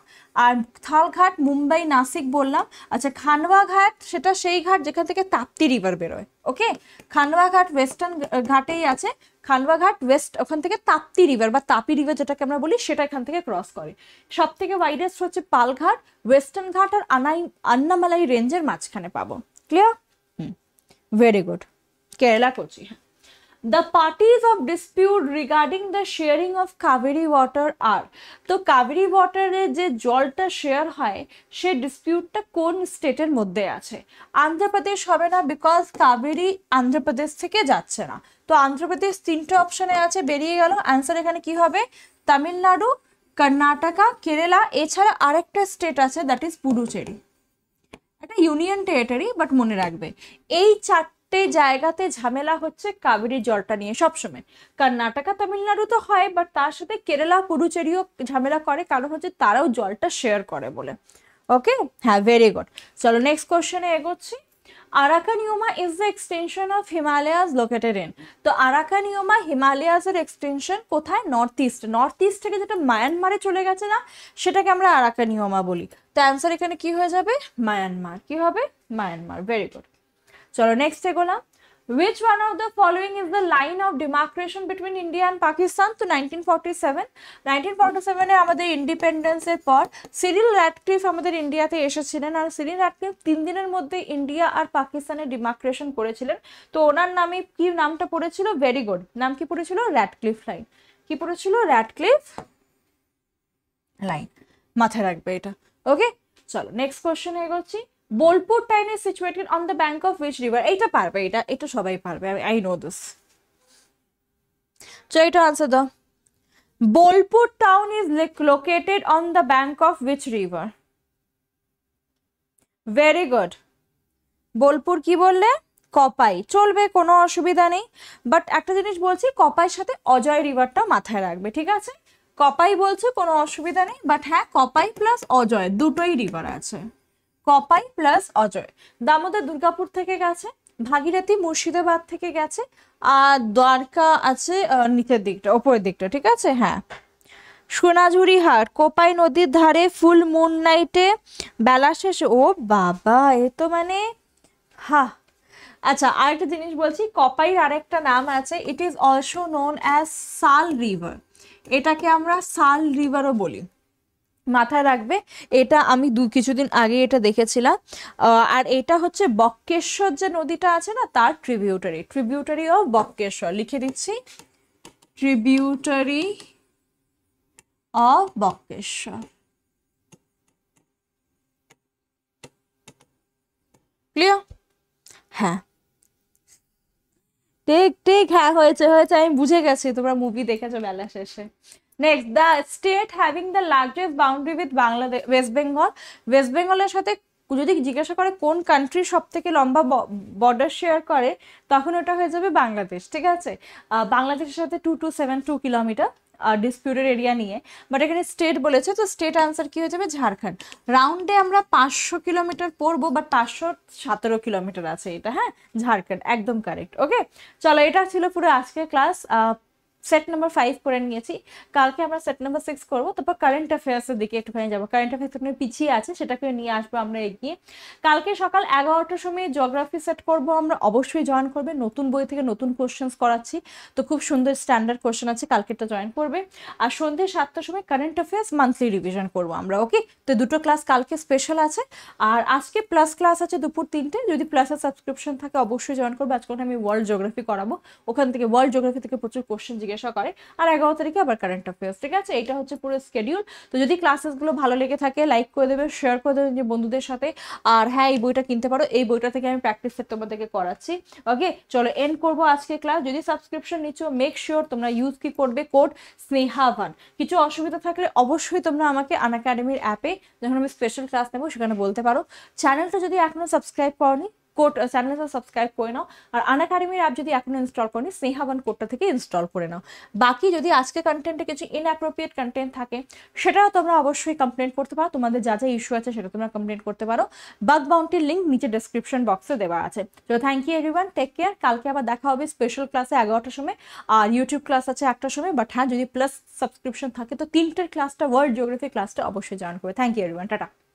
আর থালঘাট মুম্বাই নাসিক বললাম আচ্ছা খানওয়া ঘাট সেটা সেই ঘাট যেখান থেকে তাপ্তি রিভার বেরোয় ওকে খানওয়াঘাট ওয়েস্টার্ন ঘাটেই আছে খানওয়াঘাট ওয়েস্ট ওখান থেকে তাপ্তি রিভার বা তাপি রিভার যেটাকে আমরা বলি সেটা এখান থেকে ক্রস করে সব থেকে ওয়াইডেস্ট হচ্ছে পালঘাট ওয়েস্টার্ন ঘাট আর আনাই আন্নামালাই রেঞ্জের মাঝখানে পাবো clear very good Kerala Kochi হ্যাঁ The parties of dispute regarding the sharing of Kaveri water are তো কাবেরি ওয়াটারে যে জলটা শেয়ার হয় সে ডিসপিউটটা কোন স্টেটের মধ্যে আছে আন্ধ্রপ্রদেশ হবে না বিকজ কাবেরি আন্ধ্রপ্রদেশ থেকে যাচ্ছে না তো আন্ধ্রপ্রদেশ তিনটে অপশানে আছে বেরিয়ে গেল অ্যান্সার এখানে কি হবে তামিলনাড়ু কর্ণাটকা কেরালা এছাড়া আরেকটা স্টেট আছে দ্যাট ইজ পুডুচেরি একটা ইউনিয়ন টেরিটারি বাট মনে রাখবে এই চারটে প্রত্যেক জায়গাতে ঝামেলা হচ্ছে কাবেরী জলটা নিয়ে সবসময় কর্ণাটকা তামিলনাড়ু তো হয় বাট তার সাথে কেরালা পুডুচেরিও ঝামেলা করে কারণ হচ্ছে তারাও জলটা শেয়ার করে বলে ওকে হ্যাঁ ভেরি গুড চলো নেক্সট কোয়েশনে এগোচ্ছি Arakan Yoma is the extension of Himalayas located in তো আরাকানিওমা হিমালয়াসের এক্সটেনশন কোথায় নর্থ ইস্ট নর্থ ইস্ট থেকে যেটা মায়ানমারে চলে গেছে না সেটাকে আমরা আরাকানিওমা বলি তো অ্যান্সার এখানে কি হয়ে যাবে মায়ানমার কি হবে মায়ানমার ভেরি গুড চলো নেক্সট এগোলাম which one of the following is the line of demarcation between India and Pakistan তো নাইনটিন 1947 এ আমাদের ইন্ডিপেন্ডেন্সের পর সিরিল র্যাডক্লিফ আমাদের ইন্ডিয়াতে এসেছিলেন আর সিরিল র্যাডক্লিফ তিন দিনের মধ্যে ইন্ডিয়া আর পাকিস্তানের ডিমার্কেশন করেছিলেন তো ওনার নামে কি নামটা পড়েছিল ভেরি গুড নাম কি পড়েছিল র্যাডক্লিফ লাইন কি পড়েছিল র্যাডক্লিফ লাইন মাথায় রাখবে এটা ওকে চলো নেক্সট কোয়েশ্চেন এগোচ্ছি Bolpur town is situated on the bank of which river এইটা পারবে এটা এটা সবাই পারবে আই নো দিস চ এটা আনসার দাও Bolpur town is located on the bank of which river very good Bolpur কি বললে কপাই চলবে কোনো অসুবিধা নেই বাট একটা জিনিস বলছি কপাইয়ের সাথে অজয় রিভারটা মাথায় রাখবে ঠিক আছে কপাই বলছে কোনো অসুবিধা নেই বাট হ্যাঁ কপাই প্লাস অজয় দুটোই রিভার আছে কপাই প্লাস অজয় দামোদর দুর্গাপুর থেকে গেছে ভাগীরথী মুর্শিদাবাদ থেকে গেছে আর দ্বারকা আছে নিচের দিকটা ওপরের দিকটা ঠিক আছে হ্যাঁ সোনাঝুরি হাট কোপাই নদীর ধারে ফুল মুন নাইটে বেলা শেষে ও বাবা এ তো মানে হা আচ্ছা আর একটা জিনিস বলছি কপাইয়ের আরেকটা নাম আছে it is also known as Sal river এটাকে আমরা সাল রিভারও বলি মাথায় রাখবে এটা আমি দু কিছুদিন আগে এটা দেখেছিলাম আর এটা হচ্ছে বক্কেশ্বর যে নদীটা আছে না তার ট্রিবিউটারি ট্রিবিউটারি অফ বক্কেশ্বর লিখে দিচ্ছি ট্রিবিউটারি অফ বক্কেশ্বর হ্যাঁ ঠিক ঠিক হ্যাঁ হয়েছে হয়েছে আমি বুঝে গেছি তোমরা মুভি দেখেছো Bela Sheshe next the state having the largest boundary with Bangladesh west Bengal west বেঙ্গলের সাথে যদি জিজ্ঞাসা করে কোন কান্ট্রি সব থেকে লম্বা বর্ডার শেয়ার করে তখন ওটা হয়ে যাবে বাংলাদেশ ঠিক আছে বাংলাদেশের সাথে two two seven two kilometre disputed area নিয়ে বাট এখানে স্টেট বলেছে তো স্টেট আনসার কী হয়ে যাবে ঝাড়খণ্ড রাউন্ডে আমরা পাঁচশো কিলোমিটার পড়বো বাট পাঁচশো সতেরো কিলোমিটার আছে এটা হ্যাঁ ঝাড়খণ্ড একদম কারেক্ট ওকে চলো এটা ছিল পুরো আজকের ক্লাস সেট নাম্বার ফাইভ করে নিয়েছি কালকে আমরা সেট নাম্বার সিক্স করবো তারপর কারেন্ট অ্যাফেয়ার্সের দিকে একটুখানি যাবো কারেন্ট অ্যাফেয়ার্স একটু পিছিয়ে আছে সেটাকে নিয়ে আসবো আমরা এগিয়ে কালকে সকাল এগারোটার সময় জিওগ্রাফি সেট করবো আমরা অবশ্যই জয়েন করবে নতুন বই থেকে নতুন কোশ্চেন্স করাচ্ছি তো খুব সুন্দর স্ট্যান্ডার্ড কোশ্চেন আছে কালকেটা জয়েন করবে আর সন্ধ্যে সাতটার সময় কারেন্ট অ্যাফেয়ার্স মান্থলি রিভিশন করবো আমরা ওকে তো দুটো ক্লাস কালকে স্পেশাল আছে আর আজকে প্লাস ক্লাস আছে দুপুর তিনটে যদি প্লাসের সাবস্ক্রিপশন থাকে অবশ্যই জয়েন করবো আজকে আমি ওয়ার্ল্ড জিওগ্রাফি করাবো ওখান থেকে ওয়ার্ল্ড জিওগ্রাফি থেকে প্রচুর কোশ্চেন জিজ্ঞাসা করে আর এগারো তারিখে আবার কারেন্ট অ্যাফেয়ার্স ঠিক আছে এটা হচ্ছে পুরো স্কেডিউল তো যদি ক্লাসেসগুলো ভালো লেগে থাকে লাইক করে দেবে শেয়ার করে দেবে বন্ধুদের সাথে আর হ্যাঁ এই বইটা কিনতে পারো এই বইটা থেকে আমি প্র্যাকটিস তোমাদেরকে করাচ্ছি ওকে চলো এন্ড করবো আজকে ক্লাস যদি সাবস্ক্রিপশন নিচ্ছ মেক শিওর তোমরা ইউজ কি করবে কোড স্নেহাভান কিছু অসুবিধা থাকলে অবশ্যই তোমরা আমাকে আন অ্যাকাডেমির অ্যাপে যখন আমি স্পেশাল ক্লাস নেবো সেখানে বলতে পারো চ্যানেলটা যদি এখনও সাবস্ক্রাইব করনি কোড চ্যানেলটা সাবস্ক্রাইব করে নাও আর আন একাডেমির অ্যাপ যদি এখনো ইনস্টল করনি স্নেহাবান কোডটা থেকে ইনস্টল করে নাও বাকি যদি আজকে কন্টেন্টে কিছু ইনঅ্যাপ্রোপ্রিয়েট কন্টেন্ট থাকে সেটাও তোমরা অবশ্যই কমপ্লেন করতে পারো তোমাদের যা যা ইস্যু আছে সেটা তোমরা কমপ্লেন করতে পারো বাগ বাউন্টির লিঙ্ক নিচে ডিসক্রিপশন বক্সে দেওয়া আছে তো thank you everyone take care কালকে আবার দেখা হবে স্পেশাল ক্লাসে এগারোটার সময় আর ইউটিউব ক্লাস আছে একটার সময় বাট হ্যাঁ যদি প্লাস সাবস্ক্রিপশন থাকে তো তিনটের ক্লাসটা ওয়ার্ল্ড জিওগ্রাফি ক্লাসটা অবশ্যই জয়েন করবে থ্যাংক ইউ এভরিওয়ান টাটা